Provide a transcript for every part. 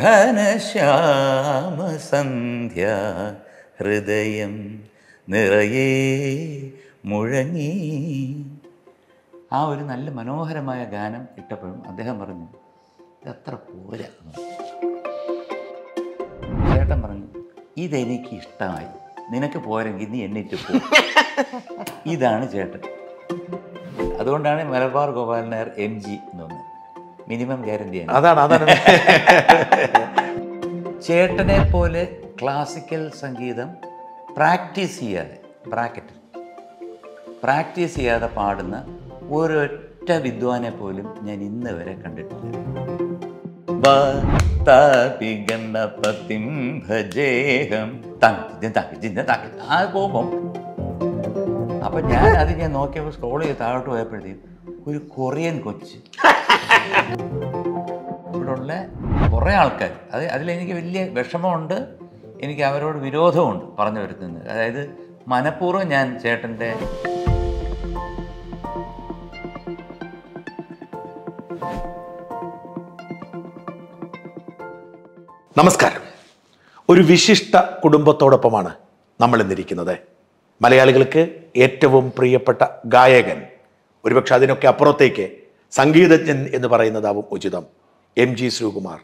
ഘനശ്യാമസന്ധ്യ ഹൃദയം നിറയെ മുഴങ്ങി ആ ഒരു നല്ല മനോഹരമായ ഗാനം ഇട്ടപ്പോഴും അദ്ദേഹം പറഞ്ഞു എത്ര പോരാ ചേട്ടൻ പറഞ്ഞു ഇതെനിക്ക് ഇഷ്ടമായി നിനക്ക് പോരെങ്കിൽ നീ എന്നിട്ട് പോ ഇതാണ് ചേട്ടൻ അതുകൊണ്ടാണ് മലബാർ ഗോപാലൻ നായർ എം ജി എന്ന് പറഞ്ഞത് മിനിമം ഗ്യാരണ്ടി അതാണ് അതാണ് ചേട്ടനെ പോലെ ക്ലാസിക്കൽ സംഗീതം പ്രാക്ടീസ് ചെയ്യാതെ ബ്രാക്കറ്റ് പ്രാക്ടീസ് ചെയ്യാതെ പാടുന്ന ഒരൊറ്റ വിദ്വാനെ പോലും ഞാൻ ഇന്ന് വരെ കണ്ടിട്ടില്ല ഗണപതിം ഭജേഹം ആ പോകുമ്പം അപ്പം ഞാൻ അത് ഞാൻ നോക്കിയപ്പോൾ സ്ക്രോൾ ചെയ്ത് താഴോട്ട് പോയപ്പോഴത്തേക്കും ഒരു കൊറിയൻ കൊച്ച് ഇവിടെയുള്ള കുറേ ആൾക്കാർ അത് അതിലെനിക്ക് വലിയ വിഷമമുണ്ട് എനിക്ക് അവരോട് വിരോധമുണ്ട് പറഞ്ഞു വരുത്തുന്നത് അതായത് മനഃപൂർവ്വം ഞാൻ ചേട്ടൻ്റെ നമസ്കാരം ഒരു വിശിഷ്ട കുടുംബത്തോടൊപ്പമാണ് നമ്മൾ ഇന്നിരിക്കുന്നത് മലയാളികൾക്ക് ഏറ്റവും പ്രിയപ്പെട്ട ഗായകൻ ഒരുപക്ഷെ അതിനൊക്കെ അപ്പുറത്തേക്ക് സംഗീതജ്ഞൻ എന്ന് പറയുന്നതാവും ഉചിതം എം ജി ശ്രീകുമാർ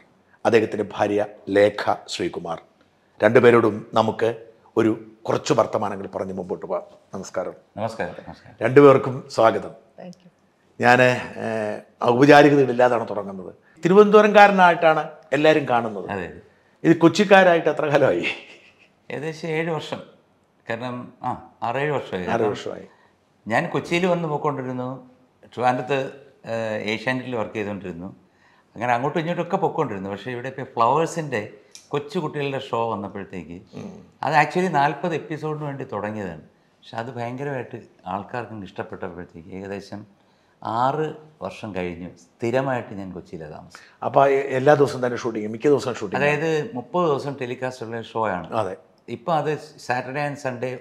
അദ്ദേഹത്തിൻ്റെ ഭാര്യ ലേഖ ശ്രീകുമാർ രണ്ടുപേരോടും നമുക്ക് ഒരു കുറച്ച് വർത്തമാനങ്ങൾ പറഞ്ഞ് മുമ്പോട്ട് പോകാം നമസ്കാരം നമസ്കാരം രണ്ടുപേർക്കും സ്വാഗതം ഞാൻ ഔപചാരികതകളില്ലാതാണ് തുടങ്ങുന്നത് തിരുവനന്തപുരംകാരനായിട്ടാണ് എല്ലാവരും കാണുന്നത് ഇത് കൊച്ചിക്കാരായിട്ട് എത്ര കാലമായി ഏകദേശം ഏഴ് വർഷം കാരണം ആ ആറേഴ് വർഷമായി ആറ് വർഷമായി ഞാൻ കൊച്ചിയിൽ വന്ന് പോയിക്കൊണ്ടിരുന്നു ട്രിവാൻഡത്ത് ഏഷ്യാനെറ്റിൽ വർക്ക് ചെയ്തുകൊണ്ടിരുന്നു അങ്ങനെ അങ്ങോട്ടും ഇങ്ങോട്ടും ഒക്കെ പൊക്കോണ്ടിരുന്നു പക്ഷേ ഇവിടെ ഇപ്പോൾ ഫ്ലവേഴ്സിൻ്റെ കൊച്ചു കുട്ടികളുടെ ഷോ വന്നപ്പോഴത്തേക്ക് അത് ആക്ച്വലി നാൽപ്പത് എപ്പിസോഡിന് വേണ്ടി തുടങ്ങിയതാണ് പക്ഷെ അത് ഭയങ്കരമായിട്ട് ആൾക്കാർക്കും ഇഷ്ടപ്പെട്ടപ്പോഴത്തേക്ക് ഏകദേശം ആറ് വർഷം കഴിഞ്ഞു സ്ഥിരമായിട്ട് ഞാൻ കൊച്ചിയിലെ താമസം അപ്പോൾ എല്ലാ ദിവസവും തന്നെ ഷൂട്ടിങ് മിക്ക ദിവസവും ഷൂട്ടിങ് അതായത് മുപ്പത് ദിവസം ടെലികാസ്റ്റ് ഉള്ള ഷോ ആണ് അതെ ഇപ്പോൾ അത് സാറ്റർഡേ ആൻഡ് സൺഡേ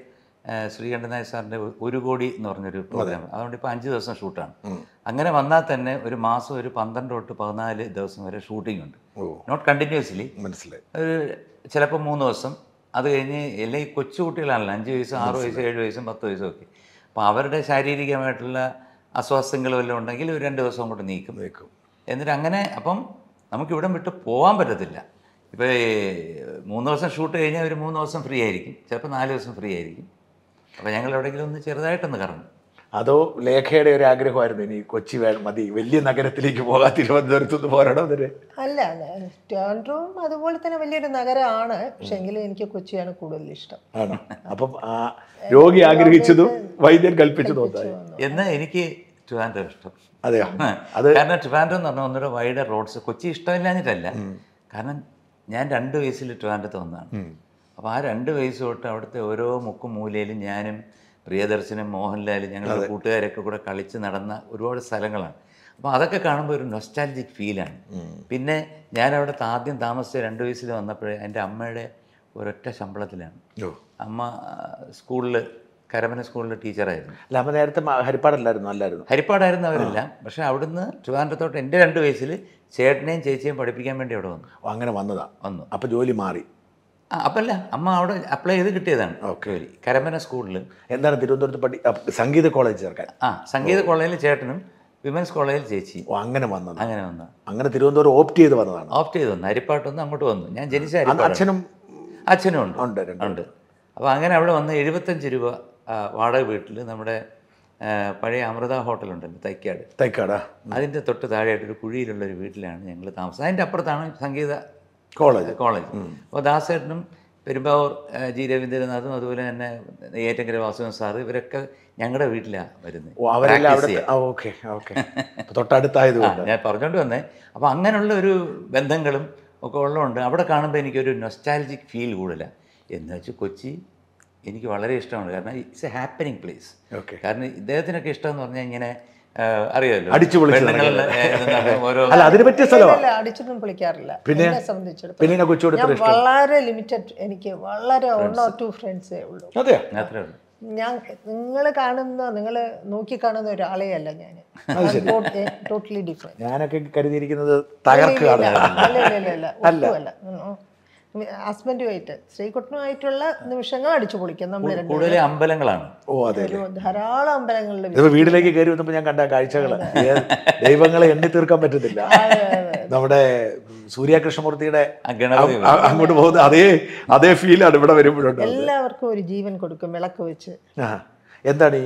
ശ്രീകണ്ഠനായ സാറിൻ്റെ ഒരു കോടി എന്ന് പറഞ്ഞൊരു പ്രോഗ്രാം അതുകൊണ്ട് ഇപ്പോൾ അഞ്ച് ദിവസം ഷൂട്ടാണ് അങ്ങനെ വന്നാൽ തന്നെ ഒരു മാസം ഒരു പന്ത്രണ്ട് തൊട്ട് പതിനാല് ദിവസം വരെ ഷൂട്ടിംഗ് ഉണ്ട് നോട്ട് കണ്ടിന്യൂസ്ലി മനസ്സിലായി ഒരു ചിലപ്പോൾ മൂന്ന് ദിവസം അത് കഴിഞ്ഞ് ഈ കൊച്ചുകുട്ടികളാണല്ലോ അഞ്ച് വയസ്സും ആറ് വയസ്സും ഏഴ് വയസ്സും പത്ത് വയസ്സും ഒക്കെ അപ്പോൾ അവരുടെ ശാരീരികമായിട്ടുള്ള അസ്വാസ്ഥ്യങ്ങൾ വല്ലതും ഉണ്ടെങ്കിൽ ഒരു രണ്ട് ദിവസം കൊണ്ട് നീക്കും നീക്കും എന്നിട്ട് അങ്ങനെ അപ്പം നമുക്കിവിടെ വിട്ട് പോകാൻ പറ്റത്തില്ല ഇപ്പോൾ മൂന്ന് ദിവസം ഷൂട്ട് കഴിഞ്ഞാൽ ഒരു മൂന്ന് ദിവസം ഫ്രീ ആയിരിക്കും ചിലപ്പോൾ നാല് ദിവസം ഫ്രീ ആയിരിക്കും അപ്പോൾ ഞങ്ങൾ എവിടെയെങ്കിലും ഒന്ന് ചെറുതായിട്ടൊന്ന് കറങ്ങും അതോ ലേഖയുടെ ഒരു ആഗ്രഹമായിരുന്നു ഇനി കൊച്ചി മതി വലിയ നഗരത്തിലേക്ക് പോകാൻ തിരുവനന്തപുരത്ത് നിന്ന് പോരണം അതിന് അല്ല ട്രിവാൻഡ്രവും അതുപോലെ തന്നെ വലിയൊരു നഗരമാണ് പക്ഷെ എങ്കിലും എനിക്ക് കൊച്ചിയാണ് കൂടുതൽ ഇഷ്ടം ആണോ അപ്പം രോഗി ആഗ്രഹിച്ചതും വൈദ്യൻ കൽപ്പിച്ചു തോന്നായി എന്നാൽ എനിക്ക് ട്രിവാൻഡ്രം ഇഷ്ടം അതെയോ അത് കാരണം ട്രിവാൻഡ്രം എന്ന് പറഞ്ഞാൽ ഒന്നുകൂടെ വൈഡ് റോഡ്സ് കൊച്ചി ഇഷ്ടമില്ലാഞ്ഞിട്ടല്ല കാരണം ഞാൻ രണ്ട് വയസ്സിൽ ട്രിവാൻഡ്രത്ത് വന്നതാണ് അപ്പോൾ ആ രണ്ട് വയസ്സ് തൊട്ട് അവിടുത്തെ ഓരോ മുക്കും മൂലയിലും ഞാനും പ്രിയദർശനും മോഹൻലാലും ഞങ്ങളുടെ കൂട്ടുകാരൊക്കെ കൂടെ കളിച്ച് നടന്ന ഒരുപാട് സ്ഥലങ്ങളാണ് അപ്പോൾ അതൊക്കെ കാണുമ്പോൾ ഒരു നൊസ്റ്റാലജിക് ഫീലാണ് പിന്നെ ഞാൻ അവിടെ ആദ്യം താമസിച്ച രണ്ട് വയസ്സിൽ വന്നപ്പോഴേ എൻ്റെ അമ്മയുടെ ഒരൊറ്റ ശമ്പളത്തിലാണ് അമ്മ സ്കൂളിൽ കരമന സ്കൂളിലെ ടീച്ചറായിരുന്നു അല്ല അമ്മ നേരത്തെ ഹരിപ്പാടല്ലായിരുന്നു അല്ലായിരുന്നു ഹരിപ്പാടായിരുന്നു അവരല്ല പക്ഷേ അവിടുന്ന് ട്രിവാൻഡ്രത്തോട്ട് എൻ്റെ രണ്ട് വയസ്സിൽ ചേട്ടനെയും ചേച്ചിയും പഠിപ്പിക്കാൻ വേണ്ടി അവിടെ വന്നു അങ്ങനെ വന്നതാണ് വന്നു അപ്പോൾ ജോലി മാറി ആ അപ്പല്ല അമ്മ അവിടെ അപ്ലൈ ചെയ്ത് കിട്ടിയതാണ് ഓക്കെ കരമന സ്കൂളിൽ എന്താണ് തിരുവനന്തപുരത്ത് പഠി സംഗീത കോളേജ് ചേർക്കാൻ ആ സംഗീത കോളേജിൽ ചേട്ടനും വിമൻസ് കോളേജിൽ ചേച്ചി ഓ അങ്ങനെ വന്നത് അങ്ങനെ വന്ന അങ്ങനെ തിരുവനന്തപുരം ഓപ്റ്റ് ചെയ്ത് വന്നതാണ് ഓപ്റ്റ് ചെയ്ത് വന്നു അരിപ്പാട്ട് വന്ന് അങ്ങോട്ട് വന്നു ഞാൻ ജനിച്ച അച്ഛനും അച്ഛനും ഉണ്ട് ഉണ്ട് ഉണ്ട് അപ്പോൾ അങ്ങനെ അവിടെ വന്ന് എഴുപത്തഞ്ച് രൂപ വാടക വീട്ടിൽ നമ്മുടെ പഴയ അമൃത ഹോട്ടലുണ്ടല്ലോ തൈക്കാട് തൈക്കാടാ അതിൻ്റെ തൊട്ട് താഴെയായിട്ടൊരു ഒരു കുഴിയിലുള്ള ഒരു വീട്ടിലാണ് ഞങ്ങൾ താമസം അതിൻ്റെ അപ്പുറത്താണ് സംഗീത കോളേജ് കോളേജ് അപ്പോൾ ദാസേട്ടനും പെരുമ്പാവൂർ ജി രവീന്ദ്രനാഥും അതുപോലെ തന്നെ ഏറ്റങ്കര വാസുദേവൻ സാർ ഇവരൊക്കെ ഞങ്ങളുടെ വീട്ടിലാണ് വരുന്നത് തൊട്ടടുത്തായത് ഞാൻ പറഞ്ഞുകൊണ്ട് വന്നേ അപ്പോൾ അങ്ങനെയുള്ള ഒരു ബന്ധങ്ങളും ഒക്കെ ഉള്ളതുകൊണ്ട് അവിടെ കാണുമ്പോൾ എനിക്കൊരു നൊസ്റ്റാലജിക് ഫീൽ കൂടുതലാണ് എന്ന് വെച്ച് കൊച്ചി എനിക്ക് വളരെ ഇഷ്ടമാണ് കാരണം ഇറ്റ്സ് എ ഹാപ്പനിങ് പ്ലേസ് കാരണം ഇദ്ദേഹത്തിനൊക്കെ ഇഷ്ടമെന്ന് എന്ന് പറഞ്ഞാൽ ഇങ്ങനെ അടിച്ചു അല്ല അതിന് പറ്റിയ സ്ഥലമാണ് അടിച്ചൊന്നും വിളിക്കാറില്ല പിന്നെ പെണ്ണിനെ വളരെ ലിമിറ്റഡ് എനിക്ക് വളരെ വൺ ഓർ ടു ഫ്രണ്ട്സേ ഉള്ളൂ അതെ ഞാൻ നിങ്ങൾ കാണുന്ന നിങ്ങൾ നോക്കി കാണുന്ന ഒരാളേ അല്ല ഞാൻ ടോട്ടലി ഡിഫറെന്റ് ഞാനൊക്കെ കരുതിയിരിക്കുന്നത് തകർക്കുകയാണ് അല്ല അല്ല അല്ല ഹസ്ബൻഡുമായിട്ട് ശ്രീകുട്ടനുമായിട്ടുള്ള നിമിഷങ്ങൾ അടിച്ചു പൊളിക്കും നമ്മൾ കൂടുതൽ അമ്പലങ്ങളാണ് ഓ അതെ ധാരാളം അമ്പലങ്ങളിൽ വീട്ടിലേക്ക് കയറി വന്നപ്പോൾ ഞാൻ കണ്ട കാഴ്ചകൾ ദൈവങ്ങളെ എണ്ണി തീർക്കാൻ പറ്റത്തില്ല നമ്മുടെ സൂര്യകൃഷ്ണമൂർത്തിയുടെ അങ്ങോട്ട് പോകുന്ന അതേ അതേ ഫീലാണ് ഇവിടെ വരുമ്പോഴുണ്ട് എല്ലാവർക്കും ഒരു ജീവൻ കൊടുക്കും വിളക്ക് വെച്ച് എന്താണ്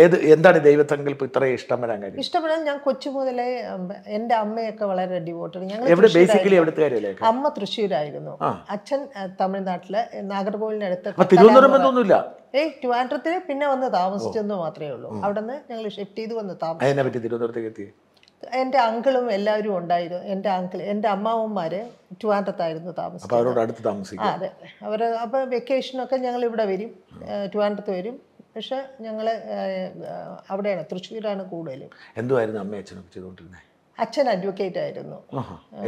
ഏത് എന്താണ് ദൈവസങ്കല്പം ഇത്രയും ഇഷ്ടപ്പെടാൻ കാര്യം ഇഷ്ടപ്പെടാൻ ഞാൻ കൊച്ചു മുതലേ എൻ്റെ അമ്മയൊക്കെ വളരെ ഡിവോട്ടഡ് ഞങ്ങൾ എവിടെ ബേസിക്കലി എവിടുത്തെ അമ്മ തൃശ്ശൂരായിരുന്നു അച്ഛൻ തമിഴ്നാട്ടിലെ നാഗർകോവിലിനടുത്ത് തിരുവനന്തപുരമൊന്നുമില്ല ഏയ് ട്രിവാൻഡ്രത്തിൽ പിന്നെ വന്ന് താമസിച്ചെന്ന് മാത്രമേ ഉള്ളൂ അവിടെ നിന്ന് ഞങ്ങൾ ഷിഫ്റ്റ് ചെയ്ത് വന്ന് താമസിച്ചു എന്റെ എൻ്റെ അങ്കിളും എല്ലാവരും ഉണ്ടായിരുന്നു എൻ്റെ അങ്കിൾ എൻ്റെ അമ്മാവന്മാര് ട്വാൻഡ്രത്തായിരുന്നു താമസിച്ചത് അവരോട് അടുത്ത് അതെ അവർ അപ്പോൾ വെക്കേഷനൊക്കെ ഞങ്ങൾ ഇവിടെ വരും ട്വാൻഡ്രത്ത് വരും പക്ഷെ ഞങ്ങൾ അവിടെയാണ് തൃശ്ശൂരാണ് കൂടുതലും എന്തുമായിരുന്നു അമ്മ അച്ഛനൊക്കെ ചെയ്തുകൊണ്ടിരുന്നത് അച്ഛൻ അഡ്വക്കേറ്റ് ആയിരുന്നു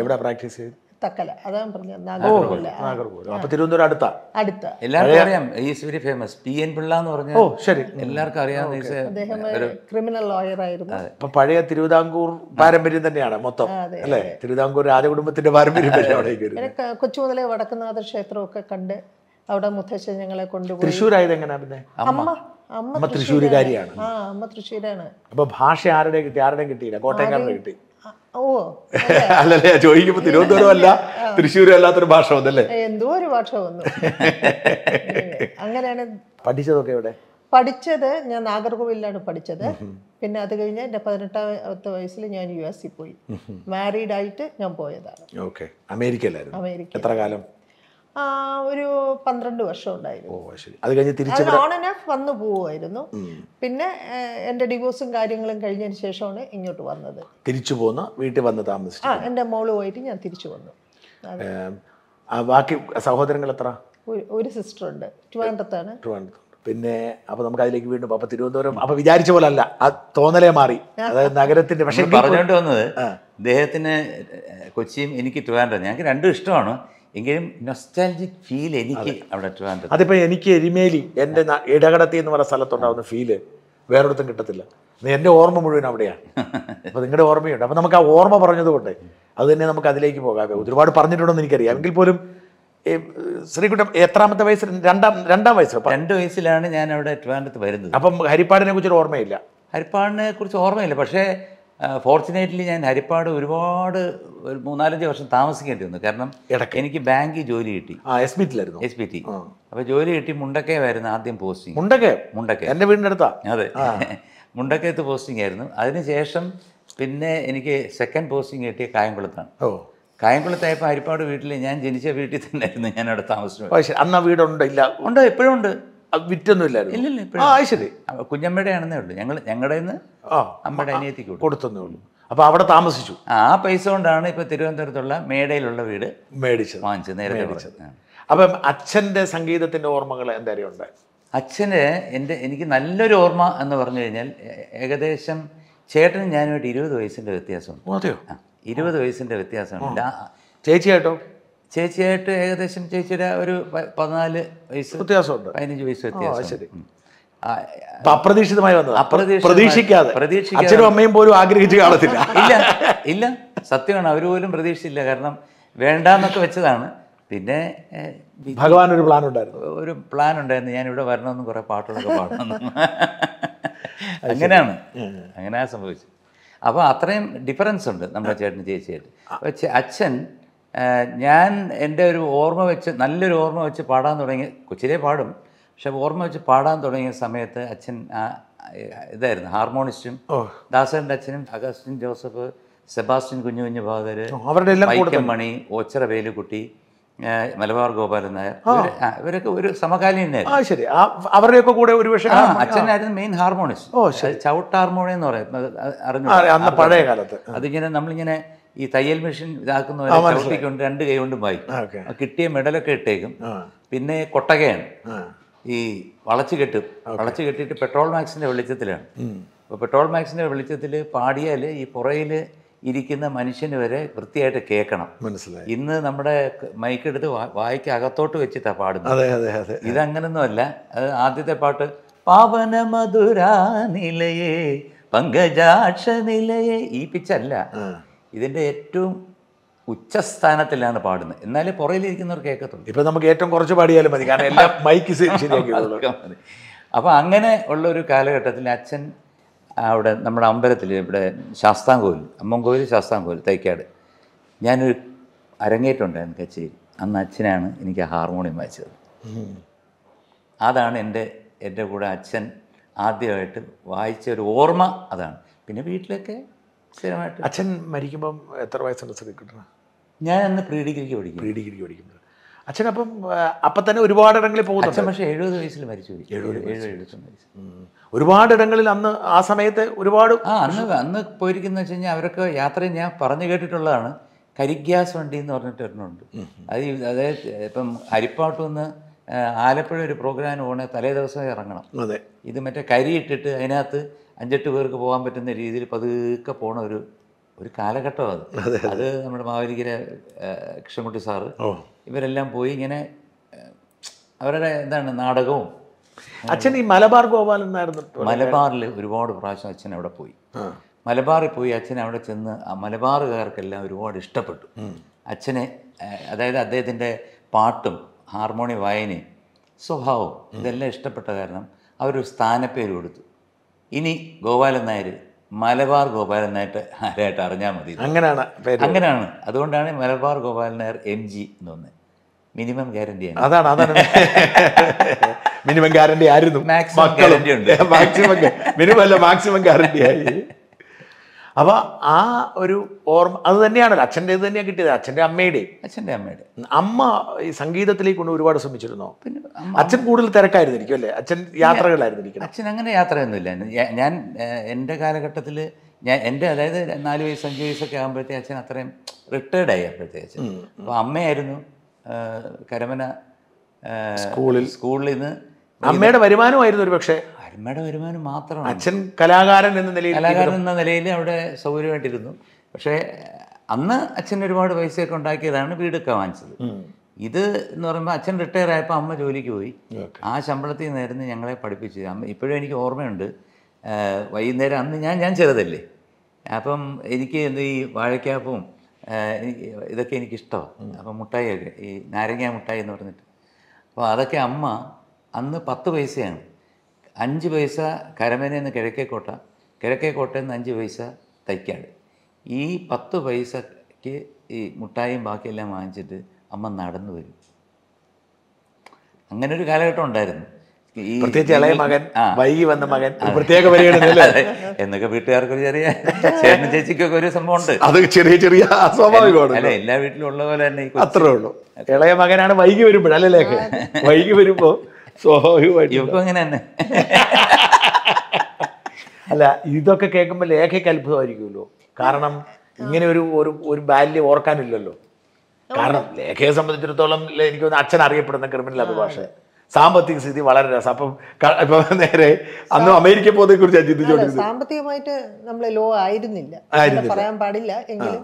എവിടെ പ്രാക്ടീസ് ചെയ്തു തക്കല അതാണ് പറഞ്ഞത് നാഗർകോവില തിരുവനന്തപുരം അടുത്ത അടുത്ത എല്ലാവർക്കും അറിയാം is very famous P N Pillai എന്ന് പറഞ്ഞ ഓ ശരി എല്ലാവർക്കും അറിയാം അദ്ദേഹം ക്രിമിനൽ ലോയർ ആയിരുന്നു ഇപ്പൊ പഴയ തിരുവിതാംകൂർ പാരമ്പര്യം തന്നെയാണ് മൊത്തം അല്ലേ തിരുവിതാംകൂർ രാജകുടുംബത്തിന്റെ പാരമ്പര്യം കൊച്ചു മുതലേ വടക്കുന്നാഥ ക്ഷേത്രമൊക്കെ കണ്ട് അവിടെ മുത്തച്ഛൻ ഞങ്ങളെ കൊണ്ടുപോയി തൃശ്ശൂരായത് എങ്ങനെയായിരുന്നു അമ്മ അമ്മ തൃശ്ശൂരുകാരിയാണ് ആ അമ്മ തൃശ്ശൂരാണ് അപ്പൊ ഭാഷ ആരുടെ കിട്ടി ആരുടെയും കിട്ടിയില്ല കോട്ടയംകാരുടെ കിട്ടി ഓ അല്ലല്ലേ ചോദിക്കുമ്പോ തിരുവനന്തപുരം അല്ല തൃശ്ശൂരും അല്ലാത്തൊരു ഭാഷ വന്നല്ലേ എന്തോ ഒരു ഭാഷ വന്നു അങ്ങനെയാണ് പഠിച്ചതൊക്കെ എവിടെ പഠിച്ചത് ഞാൻ നാഗർകോവിലാണ് പഠിച്ചത് പിന്നെ അത് കഴിഞ്ഞ് എൻ്റെ പതിനെട്ടാമത്തെ വയസ്സിൽ ഞാൻ യു എസിൽ പോയി മാരീഡ് ആയിട്ട് ഞാൻ പോയതാണ് ഓക്കെ അമേരിക്കയിലായിരുന്നു അമേരിക്ക എത്ര കാലം ഒരു പന്ത്രണ്ട് വർഷം ഉണ്ടായിരുന്നു ഓൺ ആൻഡ് ഓഫ് വന്നു പോവുമായിരുന്നു പിന്നെ എൻ്റെ ഡിവോഴ്സും കാര്യങ്ങളും കഴിഞ്ഞതിന് ശേഷമാണ് ഇങ്ങോട്ട് വന്നത് തിരിച്ചു പോന്ന വീട്ടിൽ വന്ന് താമസിച്ചു ആ എൻ്റെ മോളുമായിട്ട് ഞാൻ തിരിച്ചു വന്നു ബാക്കി സഹോദരങ്ങൾ എത്ര ഒരു സിസ്റ്റർ ഉണ്ട് ട്രിവാൻഡ്രത്താണ് പിന്നെ അപ്പൊ നമുക്ക് അതിലേക്ക് വീണ്ടും അപ്പൊ തിരുവനന്തപുരം അപ്പൊ വിചാരിച്ച പോലെ അല്ല ആ തോന്നലേ മാറി അതായത് നഗരത്തിന്റെ പക്ഷേ പറഞ്ഞോണ്ട് വന്നത് അദ്ദേഹത്തിന് കൊച്ചിയും എനിക്ക് ട്രിവാൻഡ്രം ഞങ്ങൾക്ക് രണ്ടും ഇഷ്ടമാണ് എങ്കിലും ഫീൽ എനിക്ക് അവിടെ ട്രിവാൻഡ്രത്ത് അതിപ്പോൾ എനിക്ക് എരിമേലി എൻ്റെ ഇടകടത്തി എന്ന് പറഞ്ഞ സ്ഥലത്തുണ്ടാവുന്ന ഫീല് വേറൊരിടത്തും കിട്ടത്തില്ല എൻ്റെ ഓർമ്മ മുഴുവൻ അവിടെയാണ് അപ്പോൾ നിങ്ങളുടെ ഓർമ്മയുണ്ട് അപ്പോൾ നമുക്ക് ആ ഓർമ്മ പറഞ്ഞതുകൊണ്ട് അത് തന്നെ നമുക്ക് അതിലേക്ക് പോകാം ഒരുപാട് പറഞ്ഞിട്ടുണ്ടെന്ന് എനിക്കറിയാം എങ്കിൽ പോലും ശ്രീകുട്ടം എത്രാമത്തെ വയസ്സിൽ രണ്ടാം രണ്ടാം വയസ്സ് രണ്ട് വയസ്സിലാണ് ഞാൻ അവിടെ ട്രിവാൻഡ്രത്ത് വരുന്നത് അപ്പം ഹരിപ്പാടിനെ കുറിച്ചൊരു ഓർമ്മയില്ല ഹരിപ്പാടിനെ കുറിച്ച് ഓർമ്മയില്ല പക്ഷേ ഫോർച്ചുനേറ്റ്ലി ഞാൻ ഹരിപ്പാട് ഒരുപാട് ഒരു മൂന്നാലഞ്ച് വർഷം താമസിക്കേണ്ടി വന്നു കാരണം എനിക്ക് ബാങ്കിൽ ജോലി കിട്ടി എസ് ബി ടിയിലായിരുന്നു എസ് ബി ടി അപ്പോൾ ജോലി കിട്ടി മുണ്ടക്കയമായിരുന്നു ആദ്യം പോസ്റ്റിംഗ് മുണ്ടക്കേ മുണ്ടക്കേ എന്റെ വീടിനടുത്താ അതെ മുണ്ടക്കയത്ത് പോസ്റ്റിംഗ് ആയിരുന്നു അതിനുശേഷം പിന്നെ എനിക്ക് സെക്കൻഡ് പോസ്റ്റിംഗ് കിട്ടിയ കായംകുളത്താണ് ഓ കായംകുളത്തായപ്പോൾ ഹരിപ്പാട് വീട്ടിൽ ഞാൻ ജനിച്ച വീട്ടിൽ തന്നെ ആയിരുന്നു ഞാൻ അവിടെ താമസിച്ചു അന്ന് ആ വീടുണ്ട് ഇല്ല ഉണ്ട് എപ്പോഴും ഉണ്ട് വിറ്റൊന്നും ഇല്ലായിരുന്നു ആ ശരി കുഞ്ഞമ്മയുടെ ആണെന്നേ ഉള്ളൂ ഞങ്ങൾ ഞങ്ങളുടെ അമ്മയുടെ അനിയത്തിക്ക് കൊടുത്തന്നേ ഉള്ളൂ അപ്പൊ അവിടെ താമസിച്ചു ആ പൈസ കൊണ്ടാണ് ഇപ്പൊ തിരുവനന്തപുരത്തുള്ള മേടയിലുള്ള വീട് മേടിച്ചത് വാങ്ങിച്ചത് നേരെ അപ്പം അച്ഛന്റെ സംഗീതത്തിന്റെ ഓർമ്മകൾ എന്തായാലും ഉണ്ട് അച്ഛന് എൻ്റെ എനിക്ക് നല്ലൊരു ഓർമ്മ എന്ന് പറഞ്ഞു കഴിഞ്ഞാൽ ഏകദേശം ചേട്ടനും ഞാനുമായിട്ട് ഇരുപത് വയസ്സിൻ്റെ വ്യത്യാസമുണ്ട് അതെയോ ഇരുപത് വയസ്സിൻ്റെ വ്യത്യാസമുണ്ട് ചേച്ചിയായിട്ടോ ചേച്ചിയായിട്ട് ഏകദേശം ചേച്ചിയുടെ ഒരു പതിനാല് വയസ്സ് വ്യത്യാസമുണ്ട് പതിനഞ്ച് വയസ്സ് വ്യത്യാസം അപ്രതീക്ഷിതമായി വന്നത് പ്രതീക്ഷിക്കാതെ അച്ഛനും അമ്മയും പോലും ആഗ്രഹിച്ചു കാണത്തില്ല ഇല്ല ഇല്ല സത്യമാണ് അവർ പോലും പ്രതീക്ഷിച്ചില്ല കാരണം വേണ്ടാന്നൊക്കെ വെച്ചതാണ് പിന്നെ ഭഗവാൻ ഒരു പ്ലാൻ ഉണ്ടായിരുന്നു ഒരു പ്ലാൻ ഉണ്ടായിരുന്നു ഞാൻ ഇവിടെ വരണമെന്ന് കുറേ പാട്ടുകളൊക്കെ പാടണം അങ്ങനെയാണ് അങ്ങനെയാ സംഭവിച്ചത് അപ്പോൾ അത്രയും ഡിഫറൻസ് ഉണ്ട് നമ്മുടെ ചേട്ടന് ചേച്ചിയായിട്ട് അച്ഛൻ ഞാൻ എൻ്റെ ഒരു ഓർമ്മ വെച്ച് നല്ലൊരു ഓർമ്മ വെച്ച് പാടാൻ തുടങ്ങി കൊച്ചിലേ പാടും പക്ഷെ ഓർമ്മ വെച്ച് പാടാൻ തുടങ്ങിയ സമയത്ത് അച്ഛൻ ഇതായിരുന്നു ഹാർമോണിസ്റ്റും ദാസൻ്റെ അച്ഛനും അഗസ്റ്റിൻ ജോസഫ് സെബാസ്റ്റ്യൻ കുഞ്ഞു കുഞ്ഞു ഭാഗർ അവരുടെ മണി ഓച്ചറ വേലുകുട്ടി മലബാർ ഗോപാലൻ നായർ ഇവരൊക്കെ ഒരു സമകാലീനായിരുന്നു ശരി അവരുടെയൊക്കെ കൂടെ ഒരു പക്ഷേ അച്ഛനായിരുന്നു മെയിൻ ഹാർമോണിസ്റ്റ് ഓ ചവിട്ട് ഹാർമോണിയം എന്ന് പറയും അറിഞ്ഞു പഴയ കാലത്ത് അതിങ്ങനെ നമ്മളിങ്ങനെ ഈ തയ്യൽ മെഷീൻ ഇതാക്കുന്നവരെ രണ്ട് കൈ കൊണ്ടും വായി കിട്ടിയ മെഡലൊക്കെ ഇട്ടേക്കും പിന്നെ കൊട്ടകയാണ് ഈ വളച്ചു കെട്ടും വളച്ചു കെട്ടിയിട്ട് പെട്രോൾ മാക്സിന്റെ വെളിച്ചത്തിലാണ് അപ്പൊ പെട്രോൾ മാക്സിന്റെ വെളിച്ചത്തിൽ പാടിയാൽ ഈ പുറയില് ഇരിക്കുന്ന മനുഷ്യന് വരെ വൃത്തിയായിട്ട് കേൾക്കണം മനസ്സിലായി ഇന്ന് നമ്മുടെ മൈക്ക് എടുത്ത് വായിക്ക് അകത്തോട്ട് വെച്ചിട്ടാ പാടുന്നത് അതെ അതെ അതെ ഇതങ്ങനൊന്നുമല്ല അത് ആദ്യത്തെ പാട്ട് പാവന മധുര നിലയേ പങ്കജാക്ഷ നിലയേ ഈ പിച്ചല്ല ഇതിൻ്റെ ഏറ്റവും ഉച്ചസ്ഥാനത്തിലാണ് പാടുന്നത് എന്നാലേ പുറയിലിരിക്കുന്നവർ കേൾക്കത്തുള്ളൂ ഇപ്പം നമുക്ക് ഏറ്റവും കുറച്ച് പാടിയാലും മതി കാരണം എല്ലാം മൈക്ക് ശരിയാക്കി അപ്പോൾ അങ്ങനെ ഉള്ള ഒരു കാലഘട്ടത്തിൽ അച്ഛൻ അവിടെ നമ്മുടെ അമ്പലത്തിൽ ഇവിടെ ശാസ്താംകോവിൽ അമ്മൻകോവിൽ ശാസ്താംകോവിൽ തൈക്കാട് ഞാനൊരു അരങ്ങേറ്റുണ്ടായിരുന്നു കച്ചേരി അന്ന് അച്ഛനാണ് എനിക്ക് ഹാർമോണിയം വായിച്ചത് അതാണ് എൻ്റെ എൻ്റെ കൂടെ അച്ഛൻ ആദ്യമായിട്ട് വായിച്ച ഒരു ഓർമ്മ അതാണ് പിന്നെ വീട്ടിലൊക്കെ സ്ഥിരമായിട്ട് അച്ഛൻ മരിക്കുമ്പം എത്ര വയസ്സുണ്ട് സതിക്കുട്ടന് ഞാൻ അന്ന് പ്രീ ഡിഗ്രിക്ക് പഠിക്കും പ്രീ ഡിഗ്രിക്ക് പഠിക്കുമ്പോൾ അച്ഛൻ അപ്പം അപ്പം തന്നെ ഒരുപാട് ഇടങ്ങളിൽ പോകുന്നു അച്ഛൻ പക്ഷേ എഴുപത് വയസ്സിൽ മരിച്ചു എഴുപത് എഴുപത് ഒരുപാട് ഇടങ്ങളിൽ അന്ന് ആ സമയത്ത് ഒരുപാട് ആ അന്ന് അന്ന് പോയിരിക്കുന്ന വെച്ച് കഴിഞ്ഞാൽ അവരൊക്കെ യാത്ര ഞാൻ പറഞ്ഞു കേട്ടിട്ടുള്ളതാണ് കരിഗ്യാസ് വണ്ടി എന്ന് പറഞ്ഞിട്ട് ഒരെണ്ണമുണ്ട് അത് അതായത് ഇപ്പം ഹരിപ്പാട്ട് ആലപ്പുഴ ഒരു പ്രോഗ്രാം പോകണേ തലേ ദിവസം ഇറങ്ങണം അതെ ഇത് മറ്റേ കരി ഇട്ടിട്ട് അതിനകത്ത് അഞ്ചെട്ട് പേർക്ക് പോകാൻ പറ്റുന്ന രീതിയിൽ പതുക്കെ പോണ ഒരു ഒരു കാലഘട്ടം അത് അത് നമ്മുടെ മാവേലിക്കരെ കൃഷ്ണൻകുട്ടി സാറ് ഇവരെല്ലാം പോയി ഇങ്ങനെ അവരുടെ എന്താണ് നാടകവും അച്ഛൻ ഈ മലബാർ ഗോപാൽ എന്നായിരുന്നു മലബാറിൽ ഒരുപാട് പ്രാവശ്യം അച്ഛൻ അവിടെ പോയി മലബാറിൽ പോയി അച്ഛൻ അവിടെ ചെന്ന് ആ മലബാറുകാർക്കെല്ലാം ഒരുപാട് ഇഷ്ടപ്പെട്ടു അച്ഛനെ അതായത് അദ്ദേഹത്തിൻ്റെ പാട്ടും ഹാർമോണിയം വായനയും സ്വഭാവവും ഇതെല്ലാം ഇഷ്ടപ്പെട്ട കാരണം അവരൊരു സ്ഥാനപ്പേര് കൊടുത്തു ഇനി ഗോപാലൻ നായർ മലബാർ ഗോപാലൻ നായിട്ട് ആരായിട്ട് അറിഞ്ഞാൽ മതി അങ്ങനെയാണ് അങ്ങനെയാണ് അതുകൊണ്ടാണ് മലബാർ ഗോപാലൻ നായർ എം ജി എന്ന് പറഞ്ഞത് മിനിമം ഗ്യാരണ്ടി ആണ് അതാണ് അതാണ് മിനിമം ഗ്യാരണ്ടി ആയിരുന്നു മാക്സിമം ഗ്യാരണ്ടി ഉണ്ട് മാക്സിമം മിനിമം അല്ല മാക്സിമം ഗ്യാരണ്ടി ആയി അപ്പോൾ ആ ഒരു ഓർമ്മ അത് തന്നെയാണ് അച്ഛൻ്റെ ഇത് തന്നെയാണ് കിട്ടിയത് അച്ഛൻ്റെ അമ്മയുടെ അച്ഛൻ്റെ അമ്മയുടെ അമ്മ ഈ സംഗീതത്തിലേക്ക് കൊണ്ട് ഒരുപാട് ശ്രമിച്ചിരുന്നോ പിന്നെ അച്ഛൻ കൂടുതൽ തിരക്കായിരുന്നിരിക്കും അല്ലേ അച്ഛൻ യാത്രകളായിരുന്നിരിക്കും അച്ഛൻ അങ്ങനെ യാത്രയൊന്നുമില്ല ഞാൻ എൻ്റെ കാലഘട്ടത്തിൽ ഞാൻ എൻ്റെ അതായത് നാല് വയസ്സ് അഞ്ച് വയസ്സൊക്കെ ആകുമ്പോഴത്തേ അച്ഛൻ അത്രയും റിട്ടയർഡ് ആയി അപ്പോഴത്തേ അച്ഛൻ അപ്പോൾ അമ്മയായിരുന്നു കരമന സ്കൂളിൽ സ്കൂളിൽ നിന്ന് അമ്മയുടെ വരുമാനമായിരുന്നു ഒരു പക്ഷേ അമ്മയുടെ വരുമാനം മാത്രമാണ് അച്ഛൻ കലാകാരൻ എന്ന നിലയിൽ കലാകാരൻ എന്ന നിലയിൽ അവിടെ സൗകര്യമായിട്ടിരുന്നു പക്ഷേ അന്ന് അച്ഛൻ ഒരുപാട് പൈസയൊക്കെ ഉണ്ടാക്കിയതാണ് വീടൊക്കെ വാങ്ങിച്ചത് ഇത് എന്ന് പറയുമ്പോൾ അച്ഛൻ റിട്ടയർ ആയപ്പോൾ അമ്മ ജോലിക്ക് പോയി ആ ശമ്പളത്തിൽ നിന്നായിരുന്നു ഞങ്ങളെ പഠിപ്പിച്ചു അമ്മ ഇപ്പോഴും എനിക്ക് ഓർമ്മയുണ്ട് വൈകുന്നേരം അന്ന് ഞാൻ ഞാൻ ചെറുതല്ലേ അപ്പം എനിക്ക് എന്ത് ഈ വാഴക്കാപ്പവും ഇതൊക്കെ എനിക്കിഷ്ടമാണ് അപ്പം മുട്ടായിയൊക്കെ ഈ നാരങ്ങ മുട്ടായി എന്ന് പറഞ്ഞിട്ട് അപ്പോൾ അതൊക്കെ അമ്മ അന്ന് പത്ത് പൈസയാണ് അഞ്ച് പൈസ കരമനയിൽ നിന്ന് കിഴക്കേക്കോട്ട കിഴക്കേക്കോട്ടയിൽ നിന്ന് അഞ്ച് പൈസ തൈക്കാട് ഈ പത്ത് പൈസയ്ക്ക് ഈ മുട്ടായും ബാക്കിയെല്ലാം വാങ്ങിച്ചിട്ട് അമ്മ നടന്നു വരും അങ്ങനെ ഒരു കാലഘട്ടം ഉണ്ടായിരുന്നു ഈ മകൻ വൈകി വന്ന മകൻ പ്രത്യേക എന്നൊക്കെ വീട്ടുകാർക്ക് ചെറിയ ചേട്ടൻ ചേച്ചിക്കൊക്കെ ഒരു സംഭവം ഉണ്ട് അത് ചെറിയ ചെറിയ അല്ലെ എല്ലാ വീട്ടിലും ഉള്ള പോലെ തന്നെ അത്രേ ഉള്ളൂ ഇളയ മകനാണ് വൈകി വരുമ്പോൾ അല്ലല്ലേ വൈകി വരുമ്പോ സ്വാഭാവികമായിട്ട് ഇപ്പൊ അങ്ങനെ തന്നെ അല്ല ഇതൊക്കെ കേൾക്കുമ്പോൾ ലേഖയ്ക്ക് അത്ഭുതമായിരിക്കുമല്ലോ കാരണം ഇങ്ങനെ ഒരു ഒരു ബാല്യം ഓർക്കാനില്ലല്ലോ കാരണം ലേഖയെ സംബന്ധിച്ചിടത്തോളം എനിക്ക് അച്ഛൻ അറിയപ്പെടുന്ന ക്രിമിനൽ അഭിഭാഷ സാമ്പത്തിക സ്ഥിതി വളരെ രസം അപ്പം ഇപ്പൊ നേരെ അന്ന് അമേരിക്ക പോകുന്നതിനെ കുറിച്ച് ചിന്തിച്ചോണ്ടിരുന്നത് സാമ്പത്തികമായിട്ട് നമ്മളെ ലോ ആയിരുന്നില്ല പറയാൻ പാടില്ല എങ്കിലും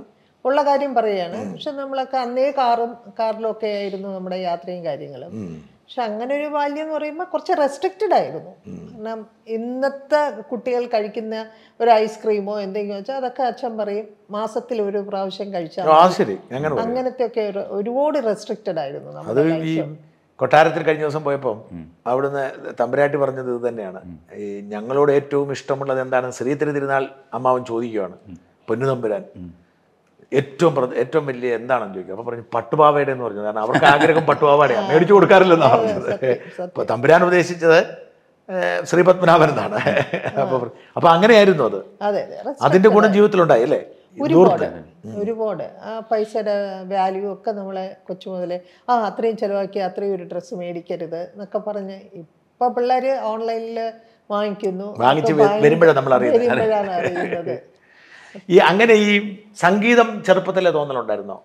ഉള്ള കാര്യം പറയുകയാണ് പക്ഷെ നമ്മളൊക്കെ അന്നേ കാറും കാറിലൊക്കെ ആയിരുന്നു നമ്മുടെ യാത്രയും കാര്യങ്ങളും പക്ഷെ അങ്ങനെ ഒരു ബാല്യം എന്ന് പറയുമ്പോൾ കുറച്ച് റെസ്ട്രിക്റ്റഡ് ആയിരുന്നു കാരണം ഇന്നത്തെ കുട്ടികൾ കഴിക്കുന്ന ഒരു ഐസ്ക്രീമോ എന്തെങ്കിലും വെച്ചാൽ അതൊക്കെ അച്ഛൻ പറയും മാസത്തിൽ ഒരു പ്രാവശ്യം കഴിച്ചാൽ അങ്ങനത്തെ ഒക്കെ ഒരുപാട് റെസ്ട്രിക്റ്റഡ് ആയിരുന്നു അത് ഈ കൊട്ടാരത്തിൽ കഴിഞ്ഞ ദിവസം പോയപ്പോൾ അവിടുന്ന് തമ്പരാട്ടി പറഞ്ഞത് ഇത് തന്നെയാണ് ഈ ഞങ്ങളോട് ഏറ്റവും ഇഷ്ടമുള്ളത് എന്താണ് ശ്രീ തിരുനാൾ അമ്മാവൻ ചോദിക്കുകയാണ് പൊന്നു തമ്പുരാൻ ഏറ്റവും ഏറ്റവും വലിയ എന്താണെന്ന് ചോദിക്കുക അപ്പോൾ പറഞ്ഞു പട്ടുപാവയുടെ എന്ന് പറഞ്ഞു കാരണം അവർക്ക് ആഗ്രഹം പട്ടുപാവാടയാണ് മേടിച്ചു കൊടുക്കാറില്ലെന്നാണ് പറഞ്ഞത് അപ്പോൾ തമ്പുരാൻ ഉദ്ദേശിച്ചത് ശ്രീപത്മനാഭൻ എന്നാണ് അപ്പൊ അപ്പൊ അങ്ങനെയായിരുന്നു അത് അതിന്റെ ഗുണം ജീവിതത്തിലുണ്ടായി അല്ലേ ഒരുപാട് ഒരുപാട് ആ പൈസയുടെ വാല്യൂ ഒക്കെ നമ്മളെ കൊച്ചു മുതലേ ആ അത്രയും ചിലവാക്കി അത്രയും ഒരു ഡ്രസ്സ് മേടിക്കരുത് എന്നൊക്കെ പറഞ്ഞ് ഇപ്പൊ പിള്ളേര് ഓൺലൈനിൽ വാങ്ങിക്കുന്നു വരുമ്പോഴാണ് അറിയുന്നത് ഈ അങ്ങനെ ഈ സംഗീതം ചെറുപ്പത്തിലെ തോന്നലുണ്ടായിരുന്നോ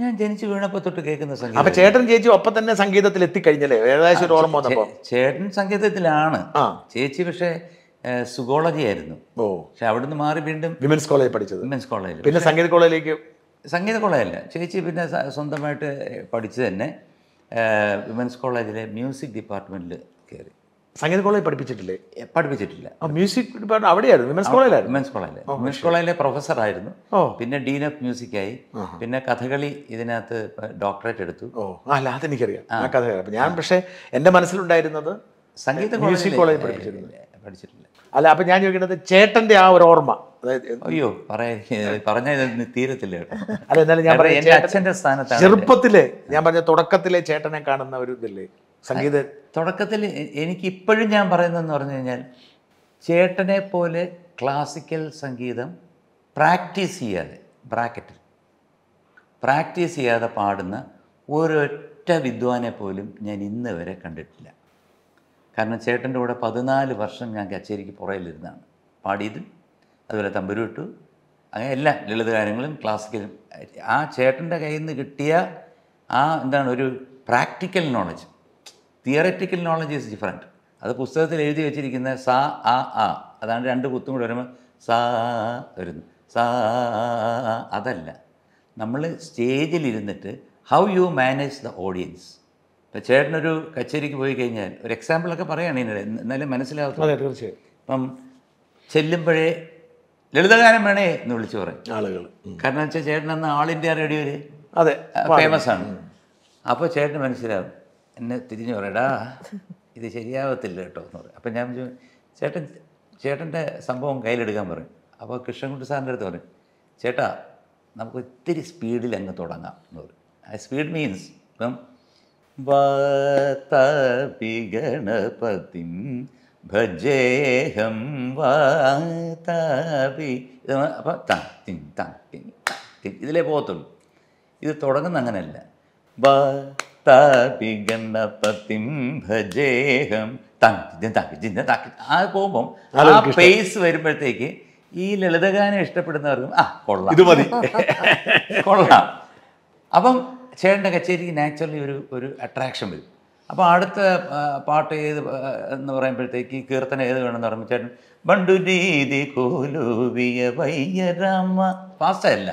ഞാൻ ജനിച്ചു വീണപ്പോ തൊട്ട് കേൾക്കുന്ന സംഗീതം അപ്പൊ ചേട്ടൻ ചേച്ചി ഒപ്പം തന്നെ സംഗീതത്തിൽ എത്തിക്കഴിഞ്ഞല്ലേ ഏകദേശം ഒരു ഓർമ്മ വന്നപ്പോ ചേട്ടൻ സംഗീതത്തിലാണ് ചേച്ചി പക്ഷേ സുഗോളജി ആയിരുന്നു ഓ പക്ഷെ അവിടുന്ന് മാറി വീണ്ടും വിമൻസ് കോളേജ് പഠിച്ചത് വിമൻസ് കോളേജിൽ പിന്നെ സംഗീത കോളേജിലേക്ക് സംഗീത കോളേജല്ല ചേച്ചി പിന്നെ സ്വന്തമായിട്ട് പഠിച്ചു തന്നെ വിമൻസ് കോളേജിലെ മ്യൂസിക് ഡിപ്പാർട്ട്മെന്റിൽ കയറി സംഗീത കോളേജ് പഠിപ്പിച്ചിട്ടില്ലേ പഠിപ്പിച്ചിട്ടില്ല മ്യൂസിക് അവിടെയായിരുന്നു വിമൻസ് കോളേജിലായിരുന്നു വിമൻസ് കോളേജിലെ വിമൻസ് കോളേജിലെ പ്രൊഫസറായിരുന്നു പിന്നെ ഡീൻ ഓഫ് മ്യൂസിക്കായി പിന്നെ കഥകളി ഇതിനകത്ത് ഡോക്ടറേറ്റ് എടുത്തു ഓ അല്ല അതെനിക്കറിയാം ആ ഞാൻ പക്ഷേ എൻ്റെ മനസ്സിലുണ്ടായിരുന്നത് സംഗീത മ്യൂസിക് കോളേജ് പഠിപ്പിച്ചിട്ടില്ല പഠിച്ചിട്ടില്ല അല്ല അപ്പം ഞാൻ ചോദിക്കുന്നത് ചേട്ടൻ്റെ ആ ഒരു ഓർമ്മ അയ്യോ പറഞ്ഞ തീരത്തില്ല അല്ല എന്നാലും ഞാൻ പറയാം ചെറുപ്പത്തിലെ ഞാൻ പറഞ്ഞ തുടക്കത്തിലെ ചേട്ടനെ കാണുന്ന ഒരു ഇതല്ലേ സംഗീത തുടക്കത്തിൽ എനിക്കിപ്പോഴും ഞാൻ പറയുന്നതെന്ന് പറഞ്ഞു കഴിഞ്ഞാൽ ചേട്ടനെ പോലെ ക്ലാസിക്കൽ സംഗീതം പ്രാക്ടീസ് ചെയ്യാതെ ബ്രാക്കറ്റിൽ പ്രാക്ടീസ് ചെയ്യാതെ പാടുന്ന ഒരൊറ്റ വിദ്വാനെ പോലും ഞാൻ ഇന്ന് വരെ കണ്ടിട്ടില്ല കാരണം ചേട്ടൻ്റെ കൂടെ പതിനാല് വർഷം ഞാൻ കച്ചേരിക്ക് പുറയിലിരുന്നാണ് പാടിയത് അതുപോലെ തമ്പുരുവിട്ടു അങ്ങനെ എല്ലാ കാര്യങ്ങളും ക്ലാസിക്കലും ആ ചേട്ടൻ്റെ കയ്യിൽ നിന്ന് കിട്ടിയ ആ എന്താണ് ഒരു practical knowledge theoretical knowledge is different അത് പുസ്തകത്തിൽ എഴുതി വെച്ചിരിക്കുന്ന സ ആ ആ അതാണ് രണ്ട് കുത്തും കൂടെ വരുമ്പോൾ സാ വരുന്നു സാ അതല്ല നമ്മൾ സ്റ്റേജിലിരുന്നിട്ട് how you manage the audience ഇപ്പം ചേട്ടനൊരു കച്ചേരിക്ക് പോയി കഴിഞ്ഞാൽ ഒരു എക്സാമ്പിളൊക്കെ പറയുകയാണ് ഇതിനിടെ എന്നാലും മനസ്സിലാവും ഇപ്പം ചെല്ലുമ്പോഴേ ലളിതഗാനം വേണേ എന്ന് വിളിച്ചു പറയും ആളുകൾ കാരണം വെച്ചാൽ ചേട്ടൻ അന്ന് ആൾ ഇന്ത്യ റേഡിയോയിൽ അതെ ഫേമസ് ആണ് അപ്പോൾ ചേട്ടന് മനസ്സിലാവും എന്നെ തിരിഞ്ഞു പറയടാ ഇത് ശരിയാവത്തില്ല കേട്ടോ എന്ന് പറയും അപ്പം ഞാൻ ചേട്ടൻ ചേട്ടൻ്റെ സംഭവം കയ്യിലെടുക്കാൻ പറയും അപ്പോൾ കൃഷ്ണൻകുട്ടി സാറിൻ്റെ അടുത്ത് പറയും ചേട്ടാ നമുക്ക് ഒത്തിരി സ്പീഡിൽ അങ്ങ് തുടങ്ങാം എന്ന് പറയും സ്പീഡ് മീൻസ് ഇപ്പം ഗണപതി ഭജേഹം വാതാപി ഇത് അപ്പം താ തിൻ താ ഇതിലേ പോകത്തുള്ളൂ ഇത് തുടങ്ങുന്ന അങ്ങനെയല്ല ബ താപിഗണപതിം ഭജേഹം ആ പോകുമ്പം ആ പേസ് വരുമ്പോഴത്തേക്ക് ഈ ലളിതഗാനം ഇഷ്ടപ്പെടുന്നവർക്കും ആ കൊള്ളാം ഇത് മതി കൊള്ളാം അപ്പം ചേട്ടൻ്റെ കച്ചേരിക്ക് നാച്ചുറലി ഒരു ഒരു അട്രാക്ഷൻ വരും അപ്പോൾ അടുത്ത പാട്ട് ഏത് എന്ന് പറയുമ്പോഴത്തേക്ക് കീർത്തനം ഏത് വേണമെന്ന് പറയുമ്പോൾ ചേട്ടൻ രീതി കോലൂവിയ വയ്യരാമ ഫാസ്റ്റല്ല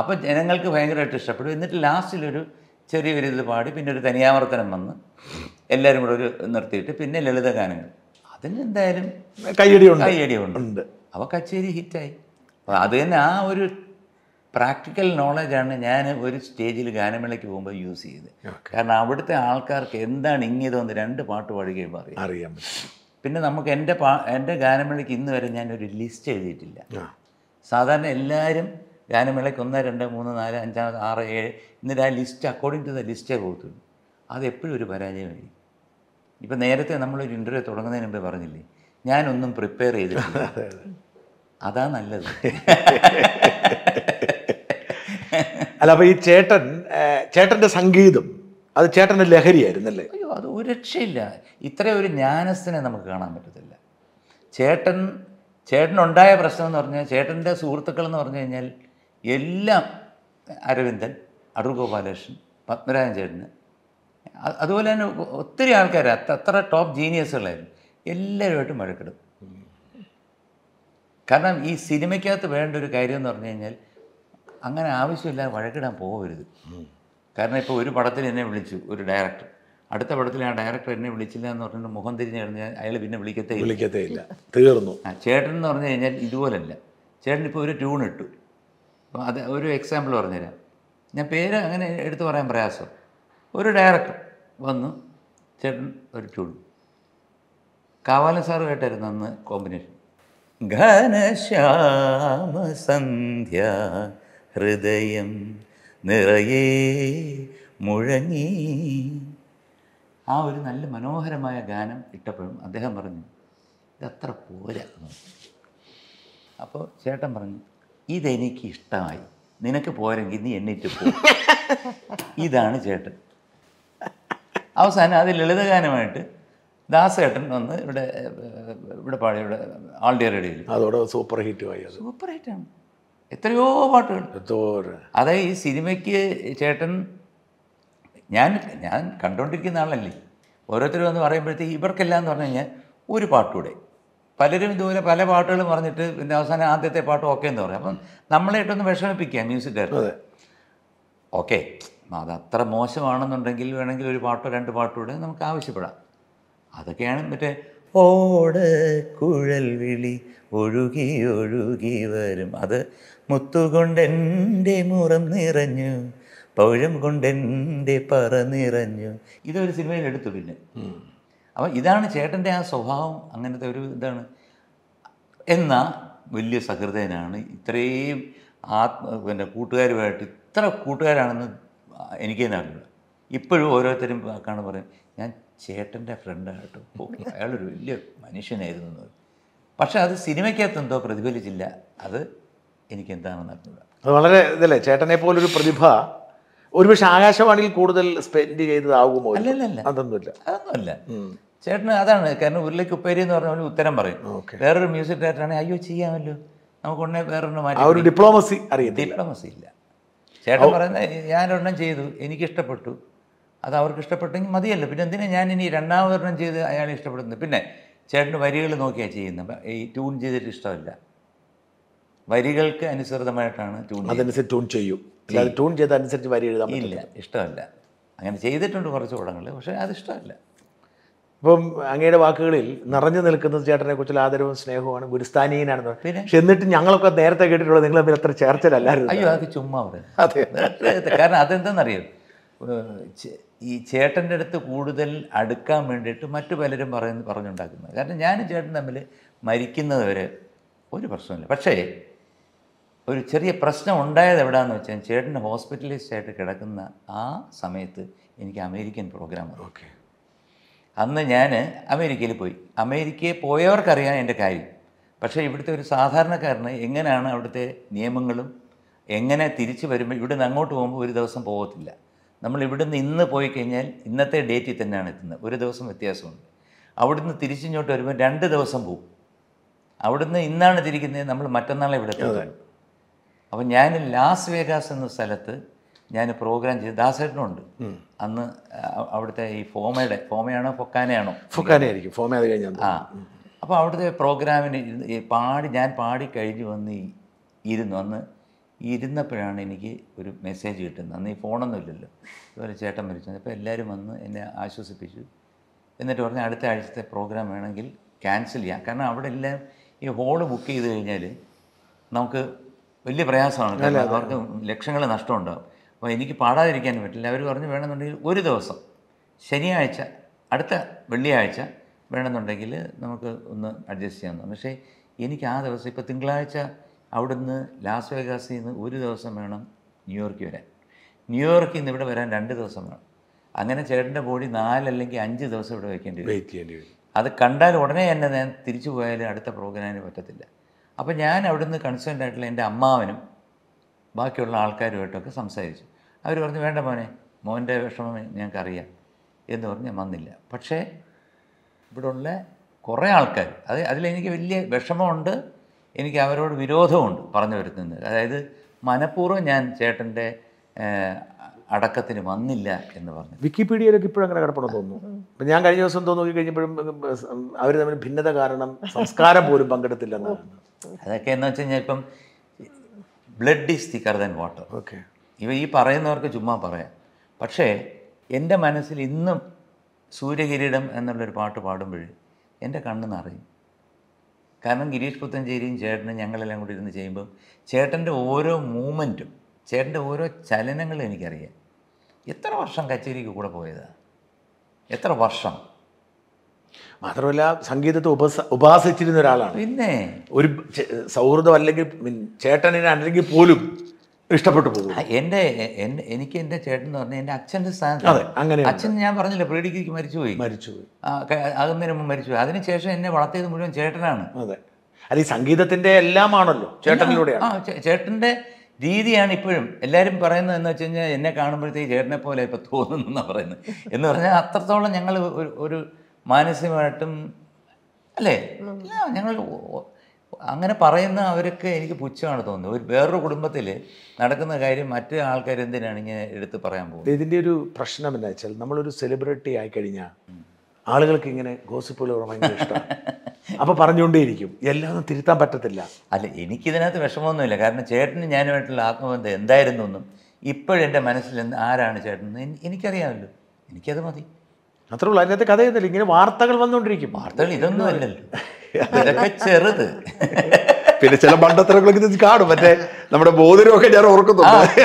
അപ്പം ജനങ്ങൾക്ക് ഭയങ്കരമായിട്ട് ഇഷ്ടപ്പെടും എന്നിട്ട് ലാസ്റ്റിലൊരു ചെറിയൊരു പാടി പിന്നെ ഒരു തനിയാവർത്തനം വന്ന് എല്ലാവരും കൂടെ ഒരു നിർത്തിയിട്ട് പിന്നെ ഗാനങ്ങൾ അതിന് എന്തായാലും കയ്യടി ഉണ്ട് അപ്പോൾ കച്ചേരി ഹിറ്റായി അപ്പോൾ അത് തന്നെ ആ ഒരു പ്രാക്ടിക്കൽ നോളജാണ് ഞാൻ ഒരു സ്റ്റേജിൽ ഗാനമേളയ്ക്ക് പോകുമ്പോൾ യൂസ് ചെയ്ത് കാരണം അവിടുത്തെ ആൾക്കാർക്ക് എന്താണ് ഇങ്ങിയതെന്ന് രണ്ട് പാട്ട് പാടുകയും കഴിയുമ്പോൾ അറിയാം പിന്നെ നമുക്ക് എൻ്റെ പാ എൻ്റെ ഗാനമേളയ്ക്ക് ഇന്ന് വരെ ഞാനൊരു ലിസ്റ്റ് എഴുതിയിട്ടില്ല സാധാരണ എല്ലാവരും ഗാനമേളയ്ക്ക് ഒന്ന് രണ്ട് മൂന്ന് നാല് അഞ്ചാമത് ആറ് ഏഴ് എന്നിട്ട് ആ ലിസ്റ്റ് അക്കോർഡിംഗ് ടു ദ ലിസ്റ്റേ പോകത്തുള്ളൂ അതെപ്പോഴും ഒരു പരാജയമായി ഇപ്പം നേരത്തെ നമ്മളൊരു ഇൻ്റർവ്യൂ തുടങ്ങുന്നതിന് മുമ്പേ പറഞ്ഞില്ലേ ഞാനൊന്നും പ്രിപ്പയർ ചെയ്തില്ല അതാ നല്ലത് അല്ല അപ്പോൾ ഈ ചേട്ടൻ ചേട്ടൻ്റെ സംഗീതം അത് ചേട്ടൻ്റെ ലഹരിയായിരുന്നല്ലേ അയ്യോ അത് ഒരു രക്ഷയില്ല ഇത്രയും ഒരു ജ്ഞാനസ്ഥനെ നമുക്ക് കാണാൻ പറ്റത്തില്ല ചേട്ടൻ ചേട്ടനുണ്ടായ പ്രശ്നം എന്ന് പറഞ്ഞാൽ ചേട്ടൻ്റെ സുഹൃത്തുക്കൾ എന്ന് പറഞ്ഞു കഴിഞ്ഞാൽ എല്ലാം അരവിന്ദൻ അടൂർ ഗോപാലകൃഷ്ണൻ പത്മരാജൻ ചേട്ടന് അതുപോലെ തന്നെ ഒത്തിരി ആൾക്കാർ അത്ര ടോപ്പ് ജീനിയസുകളായിരുന്നു എല്ലാവരുമായിട്ടും വഴക്കിടും കാരണം ഈ സിനിമയ്ക്കകത്ത് വേണ്ട ഒരു കാര്യം എന്ന് പറഞ്ഞു കഴിഞ്ഞാൽ അങ്ങനെ ആവശ്യമില്ലാതെ വഴക്കിടാൻ പോകരുത് കാരണം ഇപ്പോൾ ഒരു പടത്തിൽ എന്നെ വിളിച്ചു ഒരു ഡയറക്ടർ അടുത്ത പടത്തിൽ ആ ഡയറക്ടർ എന്നെ വിളിച്ചില്ല എന്ന് പറഞ്ഞിട്ട് മുഖം തിരിഞ്ഞു കഴിഞ്ഞാൽ അയാൾ പിന്നെ വിളിക്കത്തേ വിളിക്കത്തേ ഇല്ല തീർന്നു ചേട്ടൻ എന്ന് പറഞ്ഞു കഴിഞ്ഞാൽ ഇതുപോലല്ല ചേട്ടൻ ഇപ്പോൾ ഒരു ട്യൂൺ ഇട്ടു അപ്പോൾ അത് ഒരു എക്സാമ്പിൾ പറഞ്ഞുതരാം ഞാൻ പേര് അങ്ങനെ എടുത്തു പറയാൻ പ്രയാസം ഒരു ഡയറക്ടർ വന്നു ചേട്ടൻ ഒരു ട്യൂൺ കാവാലൻ സാർ കേട്ടായിരുന്നു അന്ന് കോമ്പിനേഷൻ ഘനശ്യാമസന്ധ്യ ഹൃദയം നിറയെ മുഴങ്ങി ആ ഒരു നല്ല മനോഹരമായ ഗാനം ഇട്ടപ്പോഴും അദ്ദേഹം പറഞ്ഞു ഇതത്ര പോരാ അപ്പോൾ ചേട്ടൻ പറഞ്ഞു ഇതെനിക്ക് ഇഷ്ടമായി നിനക്ക് പോരെങ്കിൽ നീ എന്നിട്ട് പോ ഇതാണ് ചേട്ടൻ അവസാനം അത് ലളിതഗാനമായിട്ട് ദാസേട്ടൻ വന്ന് ഇവിടെ ഇവിടെ പാടി ഇവിടെ ആളുടെ റേഡിയോയിൽ അതോടെ സൂപ്പർ ആയി സൂപ്പർ ഹിറ്റാണ് എത്രയോ പാട്ടുകൾ അതായത് ഈ സിനിമയ്ക്ക് ചേട്ടൻ ഞാൻ ഞാൻ കണ്ടുകൊണ്ടിരിക്കുന്ന ആളല്ലേ ഓരോരുത്തരും വന്ന് പറയുമ്പോഴത്തേക്ക് ഇവർക്കെല്ലാം എന്ന് പറഞ്ഞു കഴിഞ്ഞാൽ ഒരു പാട്ടുകൂടെ പലരും ഇതുപോലെ പല പാട്ടുകളും പറഞ്ഞിട്ട് പിന്നെ അവസാനം ആദ്യത്തെ പാട്ട് ഓക്കെ എന്ന് പറയും അപ്പം നമ്മളായിട്ടൊന്ന് വിഷമിപ്പിക്കുക മ്യൂസിക്കാർ ഓക്കെ അത് അത്ര മോശമാണെന്നുണ്ടെങ്കിൽ വേണമെങ്കിൽ ഒരു പാട്ടോ രണ്ട് പാട്ടോ കൂടെ നമുക്ക് ആവശ്യപ്പെടാം അതൊക്കെയാണ് മറ്റേ ഓട കുഴൽ വിളി ഒഴുകി ഒഴുകി വരും അത് മുത്തുകൊണ്ടെൻ്റെ മുറം നിറഞ്ഞു പൗഴം കൊണ്ടെൻ്റെ പറ നിറഞ്ഞു ഇതൊരു സിനിമയിൽ എടുത്തു പിന്നെ അപ്പം ഇതാണ് ചേട്ടൻ്റെ ആ സ്വഭാവം അങ്ങനത്തെ ഒരു ഇതാണ് എന്നാൽ വലിയ സഹൃദയനാണ് ഇത്രയും ആത്മ പിന്നെ കൂട്ടുകാരുമായിട്ട് ഇത്ര കൂട്ടുകാരാണെന്ന് എനിക്ക് തന്നെ അറിയില്ല ഇപ്പോഴും ഓരോരുത്തരും കാണാൻ പറയും ഞാൻ ചേട്ടൻ്റെ ഫ്രണ്ടായിട്ട് കേട്ടോ അയാളൊരു വലിയ മനുഷ്യനായിരുന്നു പക്ഷേ അത് സിനിമയ്ക്കകത്തെന്തോ പ്രതിഫലിച്ചില്ല അത് എനിക്കെന്താണെന്ന് അത് വളരെ ഇതല്ലേ ചേട്ടനെ പോലൊരു പ്രതിഭ ഒരുപക്ഷെ ആകാശവാണിയിൽ കൂടുതൽ സ്പെൻഡ് ചെയ്തതാകുമോ അതൊന്നുമില്ല അതൊന്നുമില്ല ചേട്ടന് അതാണ് കാരണം ഉരുളയ്ക്ക് ഉപ്പേരി എന്ന് പറഞ്ഞാൽ ഉത്തരം പറയും വേറൊരു മ്യൂസിക് ആണെങ്കിൽ അയ്യോ ചെയ്യാമല്ലോ നമുക്ക് ഉടനെ വേറൊന്നും മാറ്റി ഡിപ്ലോമസി അറിയാം ഡിപ്ലോമസി ഇല്ല ചേട്ടൻ പറയുന്നത് ഞാനൊരെണ്ണം ചെയ്തു ഇഷ്ടപ്പെട്ടു അത് അവർക്ക് ഇഷ്ടപ്പെട്ടെങ്കിൽ മതിയല്ലോ പിന്നെ എന്തിനാ ഞാൻ ഇനി രണ്ടാമതൊരെണ്ണം ചെയ്ത് അയാളെ ഇഷ്ടപ്പെടുന്നത് പിന്നെ ചേട്ടൻ്റെ വരികൾ നോക്കിയാണ് ചെയ്യുന്നത് ഈ ട്യൂൺ ചെയ്തിട്ട് ഇഷ്ടമല്ല വരികൾക്ക് അനുസൃതമായിട്ടാണ് ട്യൂൺ അതനുസരിച്ച് ട്യൂൺ ചെയ്യും അല്ലാതെ ട്യൂൺ ചെയ്ത അനുസരിച്ച് വരി എഴുതാൻ ഇല്ല ഇഷ്ടമല്ല അങ്ങനെ ചെയ്തിട്ടുണ്ട് കുറച്ച് പടങ്ങൾ പക്ഷേ അത് ഇഷ്ടമല്ല ഇപ്പം അങ്ങയുടെ വാക്കുകളിൽ നിറഞ്ഞു നിൽക്കുന്ന ചേട്ടനെ കുറിച്ചുള്ള ആദരവും സ്നേഹവുമാണ് ഗുരുസ്ഥാനീയനാണെന്ന് പക്ഷെ എന്നിട്ട് ഞങ്ങളൊക്കെ നേരത്തെ കേട്ടിട്ടുള്ളത് നിങ്ങൾ തമ്മിൽ അത്ര ചേർച്ചലല്ലായിരുന്നു അയ്യോ അത് ചുമ്മാ അതെ കാരണം അതെന്താണെന്നറിയോ ഈ ചേട്ടൻ്റെ അടുത്ത് കൂടുതൽ അടുക്കാൻ വേണ്ടിയിട്ട് മറ്റു പലരും പറയുന്ന പറഞ്ഞുണ്ടാക്കുന്നത് കാരണം ഞാനും ചേട്ടൻ തമ്മിൽ മരിക്കുന്നത് വരെ ഒരു പ്രശ്നമില്ല പക്ഷേ ഒരു ചെറിയ പ്രശ്നം ഉണ്ടായത് എവിടെയാണെന്ന് വെച്ചാൽ ചേട്ടൻ ഹോസ്പിറ്റലിസ്റ്റ് ആയിട്ട് കിടക്കുന്ന ആ സമയത്ത് എനിക്ക് അമേരിക്കൻ പ്രോഗ്രാം ഓക്കെ അന്ന് ഞാൻ അമേരിക്കയിൽ പോയി അമേരിക്കയിൽ പോയവർക്കറിയാം എൻ്റെ കാര്യം പക്ഷേ ഇവിടുത്തെ ഒരു സാധാരണക്കാരന് എങ്ങനെയാണ് അവിടുത്തെ നിയമങ്ങളും എങ്ങനെ തിരിച്ചു വരുമ്പോൾ ഇവിടെ നിന്ന് അങ്ങോട്ട് പോകുമ്പോൾ ഒരു ദിവസം പോകത്തില്ല നമ്മൾ ഇവിടുന്ന് ഇന്ന് പോയി കഴിഞ്ഞാൽ ഇന്നത്തെ ഡേറ്റിൽ തന്നെയാണ് എത്തുന്നത് ഒരു ദിവസം വ്യത്യാസമുണ്ട് അവിടുന്ന് തിരിച്ചിങ്ങോട്ട് വരുമ്പോൾ രണ്ട് ദിവസം പോകും അവിടുന്ന് ഇന്നാണ് തിരിക്കുന്നത് നമ്മൾ മറ്റന്നാളെ ഇവിടെ എത്തുന്നത് അപ്പം ഞാൻ ലാസ് വേഗാസ് എന്ന സ്ഥലത്ത് ഞാൻ പ്രോഗ്രാം ചെയ്ത് ദാസേട്ടനുണ്ട് അന്ന് അവിടുത്തെ ഈ ഫോമയുടെ ഫോമയാണോ ഫൊക്കാനയാണോ ഫൊക്കാനായിരിക്കും ഫോമ അത് കഴിഞ്ഞാൽ ആ അപ്പോൾ അവിടുത്തെ പ്രോഗ്രാമിന് പാടി ഞാൻ പാടി കഴിഞ്ഞ് വന്ന് ഇരുന്നു അന്ന് ഇരുന്നപ്പോഴാണ് എനിക്ക് ഒരു മെസ്സേജ് കിട്ടുന്നത് അന്ന് ഈ ഫോണൊന്നും ഇല്ലല്ലോ ഇതുപോലെ ചേട്ടൻ മരിച്ചു അപ്പോൾ എല്ലാവരും വന്ന് എന്നെ ആശ്വസിപ്പിച്ചു എന്നിട്ട് പറഞ്ഞാൽ അടുത്ത ആഴ്ചത്തെ പ്രോഗ്രാം വേണമെങ്കിൽ ക്യാൻസൽ ചെയ്യാം കാരണം അവിടെ എല്ലാം ഈ ഹോള് ബുക്ക് ചെയ്ത് കഴിഞ്ഞാൽ നമുക്ക് വലിയ പ്രയാസമാണ് കാരണം അവർക്ക് ലക്ഷങ്ങൾ നഷ്ടമുണ്ടാകും അപ്പോൾ എനിക്ക് പാടാതിരിക്കാൻ പറ്റില്ല അവർ പറഞ്ഞു വേണമെന്നുണ്ടെങ്കിൽ ഒരു ദിവസം ശനിയാഴ്ച അടുത്ത വെള്ളിയാഴ്ച വേണമെന്നുണ്ടെങ്കിൽ നമുക്ക് ഒന്ന് അഡ്ജസ്റ്റ് ചെയ്യാം പക്ഷേ എനിക്ക് ആ ദിവസം ഇപ്പോൾ തിങ്കളാഴ്ച അവിടുന്ന് ലാസ് വേഗാസിൽ നിന്ന് ഒരു ദിവസം വേണം ന്യൂയോർക്ക് വരാൻ ന്യൂയോർക്കിൽ നിന്ന് ഇവിടെ വരാൻ രണ്ട് ദിവസം വേണം അങ്ങനെ ചേട്ടൻ്റെ ബോഡി നാലല്ലെങ്കിൽ അഞ്ച് ദിവസം ഇവിടെ വയ്ക്കേണ്ടി വരും അത് കണ്ടാൽ ഉടനെ തന്നെ ഞാൻ തിരിച്ചു പോയാൽ അടുത്ത പ്രോഗ്രാമിന് പറ്റത്തില്ല അപ്പോൾ ഞാൻ അവിടുന്ന് കൺസേൺഡ് ആയിട്ടുള്ള എൻ്റെ അമ്മാവനും ബാക്കിയുള്ള ആൾക്കാരുമായിട്ടൊക്കെ സംസാരിച്ചു അവർ പറഞ്ഞു വേണ്ട മോനെ മോൻ്റെ വിഷമം ഞങ്ങൾക്കറിയാം എന്ന് പറഞ്ഞ് ഞാൻ വന്നില്ല പക്ഷേ ഇവിടെയുള്ള കുറേ ആൾക്കാർ അത് അതിലെനിക്ക് വലിയ വിഷമമുണ്ട് എനിക്ക് അവരോട് വിരോധമുണ്ട് പറഞ്ഞു വരുത്തുന്നത് അതായത് മനഃപൂർവ്വം ഞാൻ ചേട്ടൻ്റെ അടക്കത്തിന് വന്നില്ല എന്ന് പറഞ്ഞു വിക്കിപീഡിയയിലൊക്കെ ഇപ്പോഴും അങ്ങനെ കിടപ്പണം തോന്നുന്നു ഞാൻ കഴിഞ്ഞ ദിവസം നോക്കി കഴിഞ്ഞപ്പോഴും അവർ തമ്മിൽ ഭിന്നത കാരണം സംസ്കാരം പോലും പങ്കെടുത്തില്ലെന്നാണ് അതൊക്കെ എന്ന് വെച്ച് കഴിഞ്ഞാൽ ഇപ്പം blood is thicker than water okay ഇവ ഈ പറയുന്നവർക്ക് ചുമ്മാ പറയാം പക്ഷേ എൻ്റെ മനസ്സിൽ ഇന്നും സൂര്യകിരീടം എന്നുള്ളൊരു പാട്ട് പാടുമ്പോൾ എൻ്റെ കണ്ണ് നിറയും കാരണം ഗിരീഷ് പുത്തഞ്ചേരിയും ചേട്ടനും ഞങ്ങളെല്ലാം കൂടി ഇരുന്ന് ചെയ്യുമ്പം ചേട്ടൻ്റെ ഓരോ മൂമെൻറ്റും ചേട്ടൻ്റെ ഓരോ ചലനങ്ങളും എനിക്കറിയാം എത്ര വർഷം കച്ചേരിക്ക് കൂടെ പോയതാണ് എത്ര വർഷം മാത്രമല്ല സംഗീതത്തെ ഉപസ ഉപാസിച്ചിരുന്ന ഒരാളാണ് പിന്നെ ഒരു സൗഹൃദം അല്ലെങ്കിൽ ചേട്ടനെ അല്ലെങ്കിൽ പോലും ഇഷ്ടപ്പെട്ടു പോകും എൻ്റെ എനിക്ക് എൻ്റെ ചേട്ടൻ എന്ന് പറഞ്ഞാൽ എൻ്റെ അച്ഛൻ്റെ സ്ഥാനത്ത് അതെ അങ്ങനെ അച്ഛൻ ഞാൻ പറഞ്ഞില്ല പ്രീഡിക്ക് മരിച്ചുപോയി മരിച്ചുപോയി ആകുന്നതിന് മുമ്പ് മരിച്ചുപോയി അതിനുശേഷം എന്നെ വളർത്തിയത് മുഴുവൻ ചേട്ടനാണ് അതെ അല്ല ഈ സംഗീതത്തിൻ്റെ എല്ലാമാണല്ലോ ചേട്ടനിലൂടെ ആ ചേട്ടൻ്റെ രീതിയാണ് ഇപ്പോഴും എല്ലാവരും പറയുന്നത് എന്ന് വെച്ച് കഴിഞ്ഞാൽ എന്നെ കാണുമ്പോഴത്തേക്ക് ചേട്ടനെ പോലെ ഇപ്പം തോന്നുന്നു എന്നാണ് പറയുന്നത് എന്ന് പറഞ്ഞാൽ അത്രത്തോളം ഞങ്ങൾ ഒരു മാനസികമായിട്ടും അല്ലേ ഞങ്ങൾ അങ്ങനെ പറയുന്ന അവരൊക്കെ എനിക്ക് പുച്ഛമാണ് തോന്നുന്നത് ഒരു വേറൊരു കുടുംബത്തിൽ നടക്കുന്ന കാര്യം മറ്റു ആൾക്കാർ എന്തിനാണ് ഇങ്ങനെ എടുത്ത് പറയാൻ പോകുന്നത് ഇതിൻ്റെ ഒരു പ്രശ്നം എന്താ വെച്ചാൽ നമ്മളൊരു സെലിബ്രിറ്റി ആയി കഴിഞ്ഞാൽ ആളുകൾക്ക് ഇങ്ങനെ ഗോസിപ്പുകൾ ഭയങ്കര ഇഷ്ടമാണ് അപ്പോൾ പറഞ്ഞുകൊണ്ടേയിരിക്കും എല്ലാം തിരുത്താൻ പറ്റത്തില്ല അല്ല എനിക്കിതിനകത്ത് വിഷമമൊന്നുമില്ല കാരണം ചേട്ടന് ഞാനുമായിട്ടുള്ള ആത്മബന്ധം എന്തായിരുന്നു ഒന്നും ഇപ്പോഴെൻ്റെ മനസ്സിൽ ആരാണ് ചേട്ടൻ എനിക്കറിയാമല്ലോ എനിക്കത് മതി അത്രേ ഉള്ളൂ അതിനകത്ത് കഥയൊന്നുമില്ല ഇങ്ങനെ വാർത്തകൾ വന്നുകൊണ്ടിരിക്കും വാർത്തകൾ ഇതൊന്നും അല്ലല്ലോ ചെറുത് പിന്നെ ചില പണ്ടത്തരങ്ങളൊക്കെ കാണും മറ്റേ നമ്മുടെ ബോധനമൊക്കെ ഞാൻ ഓർക്കുന്നുണ്ട്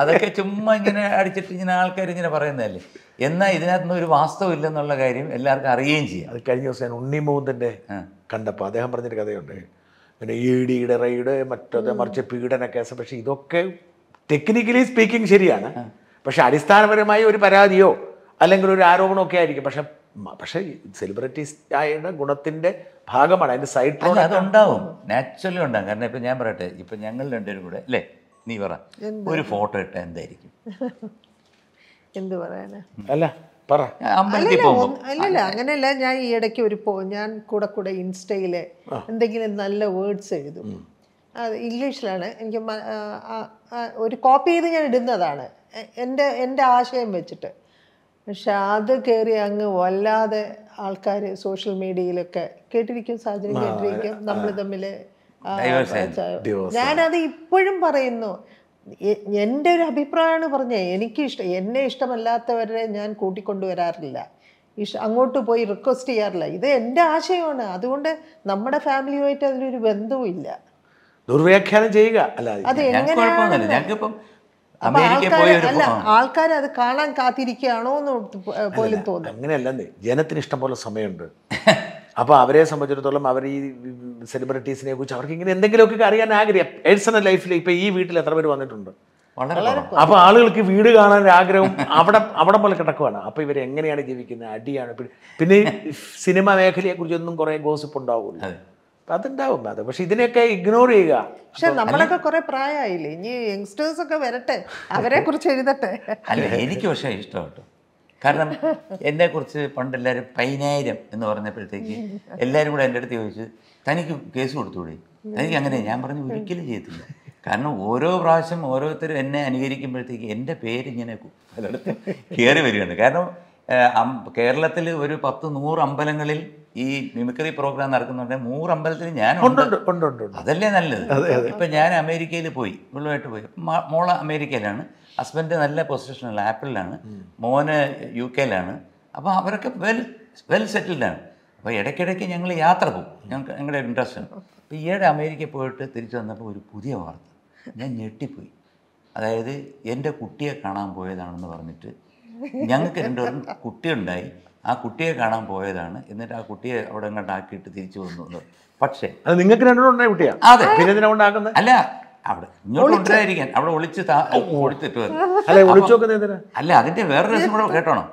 അതൊക്കെ ചുമ്മാ ഇങ്ങനെ അടിച്ചിട്ട് ഇങ്ങനെ ആൾക്കാർ ഇങ്ങനെ പറയുന്നതല്ലേ എന്നാൽ ഇതിനകത്തുനിന്ന് ഒരു വാസ്തവം ഇല്ലെന്നുള്ള കാര്യം എല്ലാവർക്കും അറിയുകയും ചെയ്യും അത് കഴിഞ്ഞ ദിവസം ഞാൻ ഉണ്ണിമോഹൻ്റെ കണ്ടപ്പോൾ അദ്ദേഹം പറഞ്ഞൊരു കഥയുണ്ട് പിന്നെ ഇ ഡിയുടെ റൈഡ് മറ്റത് മറിച്ച് പീഡന കേസ് പക്ഷേ ഇതൊക്കെ ടെക്നിക്കലി സ്പീക്കിംഗ് ശരിയാണ് പക്ഷെ അടിസ്ഥാനപരമായി ഒരു പരാതിയോ അല്ലെങ്കിൽ ഒരു ആരോപണമൊക്കെ ആയിരിക്കും പക്ഷെ പക്ഷേ സെലിബ്രിറ്റീസ് ആയുടെ ഗുണത്തിൻ്റെ ഭാഗമാണ് അതിൻ്റെ സൈഡ് പ്രോഡക്റ്റ് അതുണ്ടാവും നാച്ചുറലി ഉണ്ടാകും കാരണം ഇപ്പം ഞാൻ പറയട്ടെ ഇപ്പം ഞങ്ങൾ രണ്ടുപേരും കൂടെ അല്ലേ നീ പറ ഒരു ഫോട്ടോ ഇട്ട എന്തായിരിക്കും എന്ത് പറയാനാ അല്ല പറ അല്ലല്ല അങ്ങനെയല്ല ഞാൻ ഈ ഇടയ്ക്ക് ഒരു പോ ഞാൻ കൂടെ കൂടെ ഇൻസ്റ്റയിലെ എന്തെങ്കിലും നല്ല വേർഡ്സ് എഴുതും അത് ഇംഗ്ലീഷിലാണ് എനിക്ക് ഒരു കോപ്പി ചെയ്ത് ഞാൻ ഇടുന്നതാണ് എൻ്റെ എൻ്റെ ആശയം വെച്ചിട്ട് പക്ഷെ അത് കയറി അങ്ങ് വല്ലാതെ ആൾക്കാർ സോഷ്യൽ മീഡിയയിലൊക്കെ കേട്ടിരിക്കും സാഹചര്യം കേട്ടിരിക്കും നമ്മൾ തമ്മിൽ ഞാനത് ഇപ്പോഴും പറയുന്നു എൻ്റെ ഒരു അഭിപ്രായമാണ് പറഞ്ഞത് എനിക്ക് ഇഷ്ടം എന്നെ ഇഷ്ടമല്ലാത്തവരെ ഞാൻ കൂട്ടിക്കൊണ്ടുവരാറില്ല ഇഷ് അങ്ങോട്ട് പോയി റിക്വസ്റ്റ് ചെയ്യാറില്ല ഇത് എൻ്റെ ആശയമാണ് അതുകൊണ്ട് നമ്മുടെ ഫാമിലിയുമായിട്ട് അതിലൊരു ബന്ധവും ഇല്ല ദുർവ്യാഖ്യാനം ചെയ്യുക അല്ലാതെ അത് എങ്ങനെയാണ് ഞങ്ങൾക്കിപ്പം ആൾക്കാർ അത് കാണാൻ കാത്തിരിക്കുകയാണോ എന്ന് പോലും തോന്നുന്നു അങ്ങനെയല്ലേ ജനത്തിന് പോലെ സമയമുണ്ട് അപ്പോൾ അവരെ സംബന്ധിച്ചിടത്തോളം അവർ ഈ സെലിബ്രിറ്റീസിനെ കുറിച്ച് അവർക്ക് ഇങ്ങനെ എന്തെങ്കിലുമൊക്കെ അറിയാൻ ആഗ്രഹം പേഴ്സണൽ ലൈഫിൽ ഇപ്പോൾ ഈ വീട്ടിൽ എത്ര പേര് വന്നിട്ടുണ്ട് അപ്പോൾ ആളുകൾക്ക് വീട് കാണാൻ ആഗ്രഹം അവിടെ അവിടെ പോലെ കിടക്കുവാണ് അപ്പോൾ ഇവർ എങ്ങനെയാണ് ജീവിക്കുന്നത് അടിയാണ് പിന്നെ സിനിമ കുറിച്ചൊന്നും കുറേ ഗോസിപ്പ് ഉണ്ടാവില്ല അതുണ്ടാവും അത് പക്ഷെ ഇതിനെയൊക്കെ ഇഗ്നോർ ചെയ്യുക പക്ഷെ നമ്മളൊക്കെ കുറെ പ്രായമായില്ലേ ഇനി യങ്സ്റ്റേഴ്സ് ഒക്കെ വരട്ടെ അവരെ കുറിച്ച് എഴുതട്ടെ അല്ല എനിക്ക് പക്ഷേ ഇഷ്ടമാട്ടോ കാരണം എന്നെ കുറിച്ച് പണ്ട് എല്ലാവരും പതിനായിരം എന്ന് പറഞ്ഞപ്പോഴത്തേക്ക് എല്ലാവരും കൂടെ എൻ്റെ അടുത്ത് ചോദിച്ചു തനിക്ക് കേസ് കൊടുത്തുകൂടി തനിക്ക് അങ്ങനെ ഞാൻ പറഞ്ഞു ഒരിക്കലും ചെയ്യത്തില്ല കാരണം ഓരോ പ്രാവശ്യം ഓരോരുത്തരും എന്നെ അനുകരിക്കുമ്പോഴത്തേക്ക് എൻ്റെ പേര് ഇങ്ങനെ കയറി വരികയാണ് കാരണം കേരളത്തിൽ ഒരു പത്ത് നൂറ് അമ്പലങ്ങളിൽ ഈ മിമിക്രി പ്രോഗ്രാം നടക്കുന്നുണ്ടെങ്കിൽ നൂറമ്പലത്തിൽ ഞാൻ അതല്ലേ നല്ലത് ഇപ്പം ഞാൻ അമേരിക്കയിൽ പോയി ഇവളുമായിട്ട് പോയി മോള അമേരിക്കയിലാണ് ഹസ്ബൻഡ് നല്ല പൊസിഷനിലാണ് ആപ്പിളിലാണ് മോന് യു കെയിലാണ് അപ്പോൾ അവരൊക്കെ വെൽ വെൽ സെറ്റിൽഡാണ് അപ്പോൾ ഇടയ്ക്കിടയ്ക്ക് ഞങ്ങൾ യാത്ര പോകും ഞങ്ങൾക്ക് ഞങ്ങളുടെ ഇൻട്രസ്റ്റ് ആണ് അപ്പോൾ ഈയിടെ അമേരിക്ക പോയിട്ട് തിരിച്ചു വന്നപ്പോൾ ഒരു പുതിയ വാർത്ത ഞാൻ ഞെട്ടിപ്പോയി അതായത് എൻ്റെ കുട്ടിയെ കാണാൻ പോയതാണെന്ന് പറഞ്ഞിട്ട് ഞങ്ങൾക്ക് രണ്ടുപേരും കുട്ടിയുണ്ടായി ആ കുട്ടിയെ കാണാൻ പോയതാണ് എന്നിട്ട് ആ കുട്ടിയെ അവിടെ അങ്ങോട്ടാക്കിയിട്ട് തിരിച്ചു വന്നു പക്ഷേ അത് നിങ്ങൾക്ക് രണ്ടുപേരും കുട്ടിയാ അതെ പിന്നെ അല്ല അവിടെ ഇങ്ങോട്ട് ഉണ്ടായിരിക്കാൻ അവിടെ ഒളിച്ച് ഒളിച്ചിട്ട് അല്ല അല്ല അതിന്റെ വേറെ രസം കൂടെ കേട്ടോണം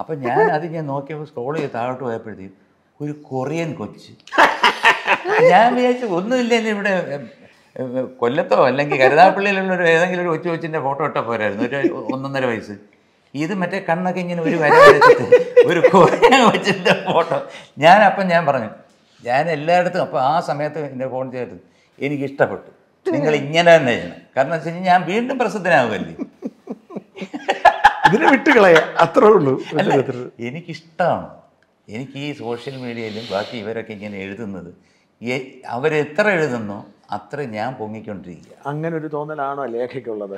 അപ്പൊ ഞാൻ അത് ഞാൻ നോക്കിയപ്പോൾ സ്ക്രോൾ ചെയ്ത് താഴോട്ട് പോയപ്പോഴത്തേക്കും ഒരു കൊറിയൻ കൊച്ച് ഞാൻ വിചാരിച്ചു ഒന്നുമില്ല ഇവിടെ കൊല്ലത്തോ അല്ലെങ്കിൽ കരുതാപ്പള്ളിയിലുള്ള ഒരു ഏതെങ്കിലും ഒരു കൊച്ചു കൊച്ചിന്റെ ഫോട്ടോ ഇട്ട പോരായിരുന്നു ഒരു ഒന്നൊന്നര വയസ്സ് ഇത് മറ്റേ കണ്ണൊക്കെ ഇങ്ങനെ ഒരു വര വരച്ചിട്ട് ഒരു കോഴ വെച്ചിട്ട് ഫോട്ടോ ഞാൻ അപ്പം ഞാൻ പറഞ്ഞു ഞാൻ എല്ലായിടത്തും അപ്പോൾ ആ സമയത്ത് എൻ്റെ ഫോൺ ചെയ്തിട്ട് എനിക്ക് ഇഷ്ടപ്പെട്ടു നിങ്ങൾ ഇങ്ങനെ തന്നെ ചെയ്യണം കാരണം വെച്ച് കഴിഞ്ഞാൽ ഞാൻ വീണ്ടും പ്രസിദ്ധനാവുമല്ലേ ഇതിനെ വിട്ടുകളയാ അത്രേ ഉള്ളൂ അല്ല എനിക്കിഷ്ടമാണ് എനിക്ക് ഈ സോഷ്യൽ മീഡിയയിലും ബാക്കി ഇവരൊക്കെ ഇങ്ങനെ എഴുതുന്നത് അവരെത്ര എഴുതുന്നു അത്ര ഞാൻ പൊങ്ങിക്കൊണ്ടിരിക്കുക അങ്ങനെ ഒരു തോന്നലാണോ ലേഖയ്ക്കുള്ളത്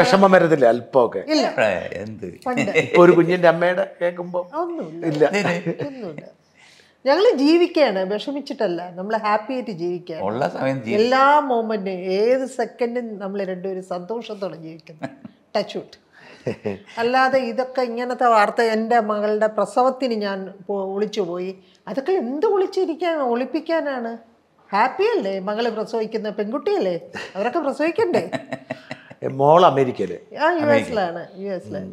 വിഷമം വരത്തില്ല അല്പമൊക്കെ എന്ത് ഒരു കുഞ്ഞിന്റെ അമ്മയുടെ കേൾക്കുമ്പോ ഇല്ല ഞങ്ങൾ ജീവിക്കുകയാണ് വിഷമിച്ചിട്ടല്ല നമ്മൾ ഹാപ്പി ആയിട്ട് ജീവിക്കുകയാണ് സമയം എല്ലാ മൊമെന്റും ഏത് സെക്കൻഡും നമ്മൾ രണ്ടുപേരും സന്തോഷത്തോടെ ജീവിക്കുന്നു ടച്ച് വിട്ട് അല്ലാതെ ഇതൊക്കെ ഇങ്ങനത്തെ വാർത്ത എൻ്റെ മകളുടെ പ്രസവത്തിന് ഞാൻ ഒളിച്ചു പോയി അതൊക്കെ എന്ത് ഒളിച്ചിരിക്കാൻ ഒളിപ്പിക്കാനാണ് ഹാപ്പി അല്ലേ മകളെ പ്രസവിക്കുന്ന പെൺകുട്ടിയല്ലേ അവരൊക്കെ പ്രസവിക്കണ്ടേ മോൾ അമേരിക്കയിൽ ആ യു എസിലാണ് യു എസിലാണ്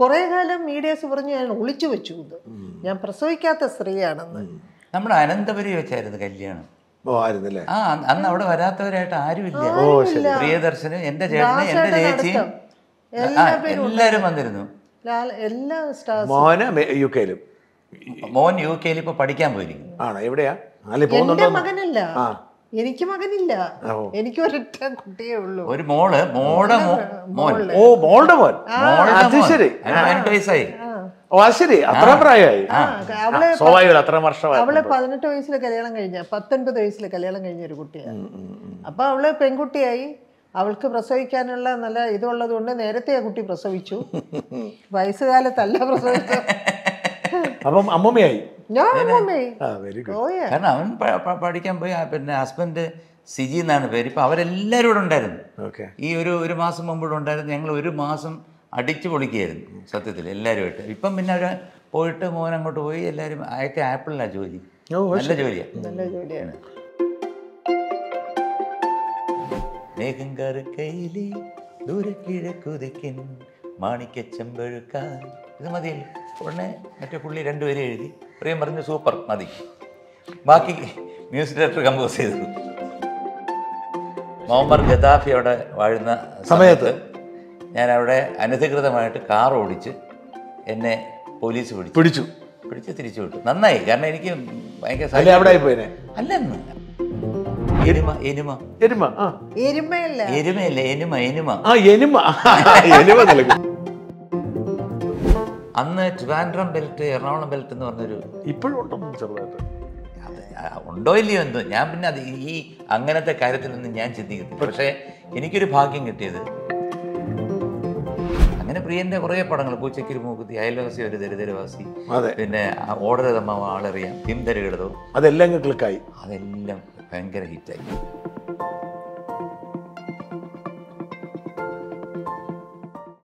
കുറെ കാലം മീഡിയാസ് പറഞ്ഞു ഞാൻ ഒളിച്ചു വെച്ചു ഇത് ഞാൻ പ്രസവിക്കാത്ത സ്ത്രീയാണെന്ന് നമ്മൾ അനന്തപുരി വെച്ചായിരുന്നു കല്യാണം ആ അന്ന് അവിടെ വരാത്തവരായിട്ട് ആരുമില്ല പ്രിയദർശന് എന്റെ ചേട്ടനും എന്റെ ചേച്ചിയും എല്ലാരും വന്നിരുന്നു എല്ലാ സ്റ്റാർസ് യു കെയിലും മോൻ യു കെയിൽ ഇപ്പൊ പഠിക്കാൻ പോയിരിക്കും ആണോ എവിടെയാ അല്ലെ എന്റെ പോകുന്നുണ്ടോ മകനല്ല ആ എനിക്ക് മകനില്ല എനിക്ക് ഒരൊറ്റ കുട്ടിയേ ഉള്ളൂ ഒരു മോള് മോടെ മോ- മോൻ ഓ മോളുടെ മോൻ മോളുടെ അത് മോൻ. ശരി വയസ്സായി ഓ ശരി അത്ര പ്രായമായി ആ, അവള് അത്ര അവള് വർഷമായി പതിനെട്ട് വയസ്സിൽ കല്യാണം കഴിഞ്ഞ പത്തൊൻപത് വയസ്സിൽ കല്യാണം കഴിഞ്ഞ ഒരു കുട്ടിയാണ് അപ്പൊ അവള് പെൺകുട്ടിയായി അവൾക്ക് പ്രസവിക്കാനുള്ള നല്ല ഇതുള്ളത് കൊണ്ട് നേരത്തെ ആ കുട്ടി പ്രസവിച്ചു വയസ്സുകാലത്തല്ല പ്രസവിച്ചത് അപ്പം അമ്മമ്മയായി ആ വെരി ഗുഡ് oh, കാരണം അവൻ പഠിക്കാൻ പോയി പിന്നെ ഹസ്ബൻഡ് സിജി എന്നാണ് പേര് ഇപ്പം അവരെല്ലാവരും ഇവിടെ ഉണ്ടായിരുന്നു ഈ ഒരു ഒരു മാസം മുമ്പ് ഇവിടെ ഉണ്ടായിരുന്നു ഞങ്ങൾ ഒരു മാസം അടിച്ചു പൊളിക്കുകയായിരുന്നു സത്യത്തിൽ എല്ലാവരുമായിട്ട് ഇപ്പം പിന്നെ അവർ പോയിട്ട് മോൻ അങ്ങോട്ട് പോയി എല്ലാവരും അയക്കെ ആപ്പിളിലാണ് ജോലി നല്ല ജോലിയാണ് നല്ല ജോലിയാണ് മേഘം കറുക്കയിലെ മാണിക്ക മാണിക്കച്ചമ്പഴുക്കാൻ ഇത് മതിയല്ലോ ഉടനെ മറ്റേ പുള്ളി രണ്ടുപേരും എഴുതി പ്രിയം പറഞ്ഞു സൂപ്പർ മതി ബാക്കി മ്യൂസിക് ഡയറക്ടർ കമ്പോസ് ചെയ്തു മുഹമ്മർ ഗദാഫി അവിടെ വാഴുന്ന സമയത്ത് ഞാൻ അവിടെ അനധികൃതമായിട്ട് കാർ ഓടിച്ച് എന്നെ പോലീസ് പിടിച്ചു പിടിച്ചു പിടിച്ച് തിരിച്ചു വിട്ടു നന്നായി കാരണം എനിക്ക് ഭയങ്കര അല്ല എരുമ എരുമ എരുമ എരുമയല്ല എരുമയല്ല എനുമ എനുമ ആ എനുമ എനുമ അന്ന് ട്രിവാൻഡ്രം ബെൽറ്റ് എറണാകുളം ബെൽറ്റ് എന്ന് പറഞ്ഞൊരു ഇപ്പോഴും ഉണ്ടോ ചെറുതായിട്ട് ഉണ്ടോ ഇല്ലയോ എന്തോ ഞാൻ പിന്നെ അത് ഈ അങ്ങനത്തെ കാര്യത്തിലൊന്നും ഞാൻ ചിന്തിക്കുന്നു പക്ഷേ എനിക്കൊരു ഭാഗ്യം കിട്ടിയത് അങ്ങനെ പ്രിയന്റെ കുറേ പടങ്ങൾ പൂച്ചക്കിരി മൂക്കുത്തി അയൽവാസി ഒരു ദരിദ്രവാസി പിന്നെ ഓടരതമ്മ ആളറിയാം പിന്തരകിടതോ അതെല്ലാം ക്ലിക്കായി അതെല്ലാം ഭയങ്കര ഹിറ്റായി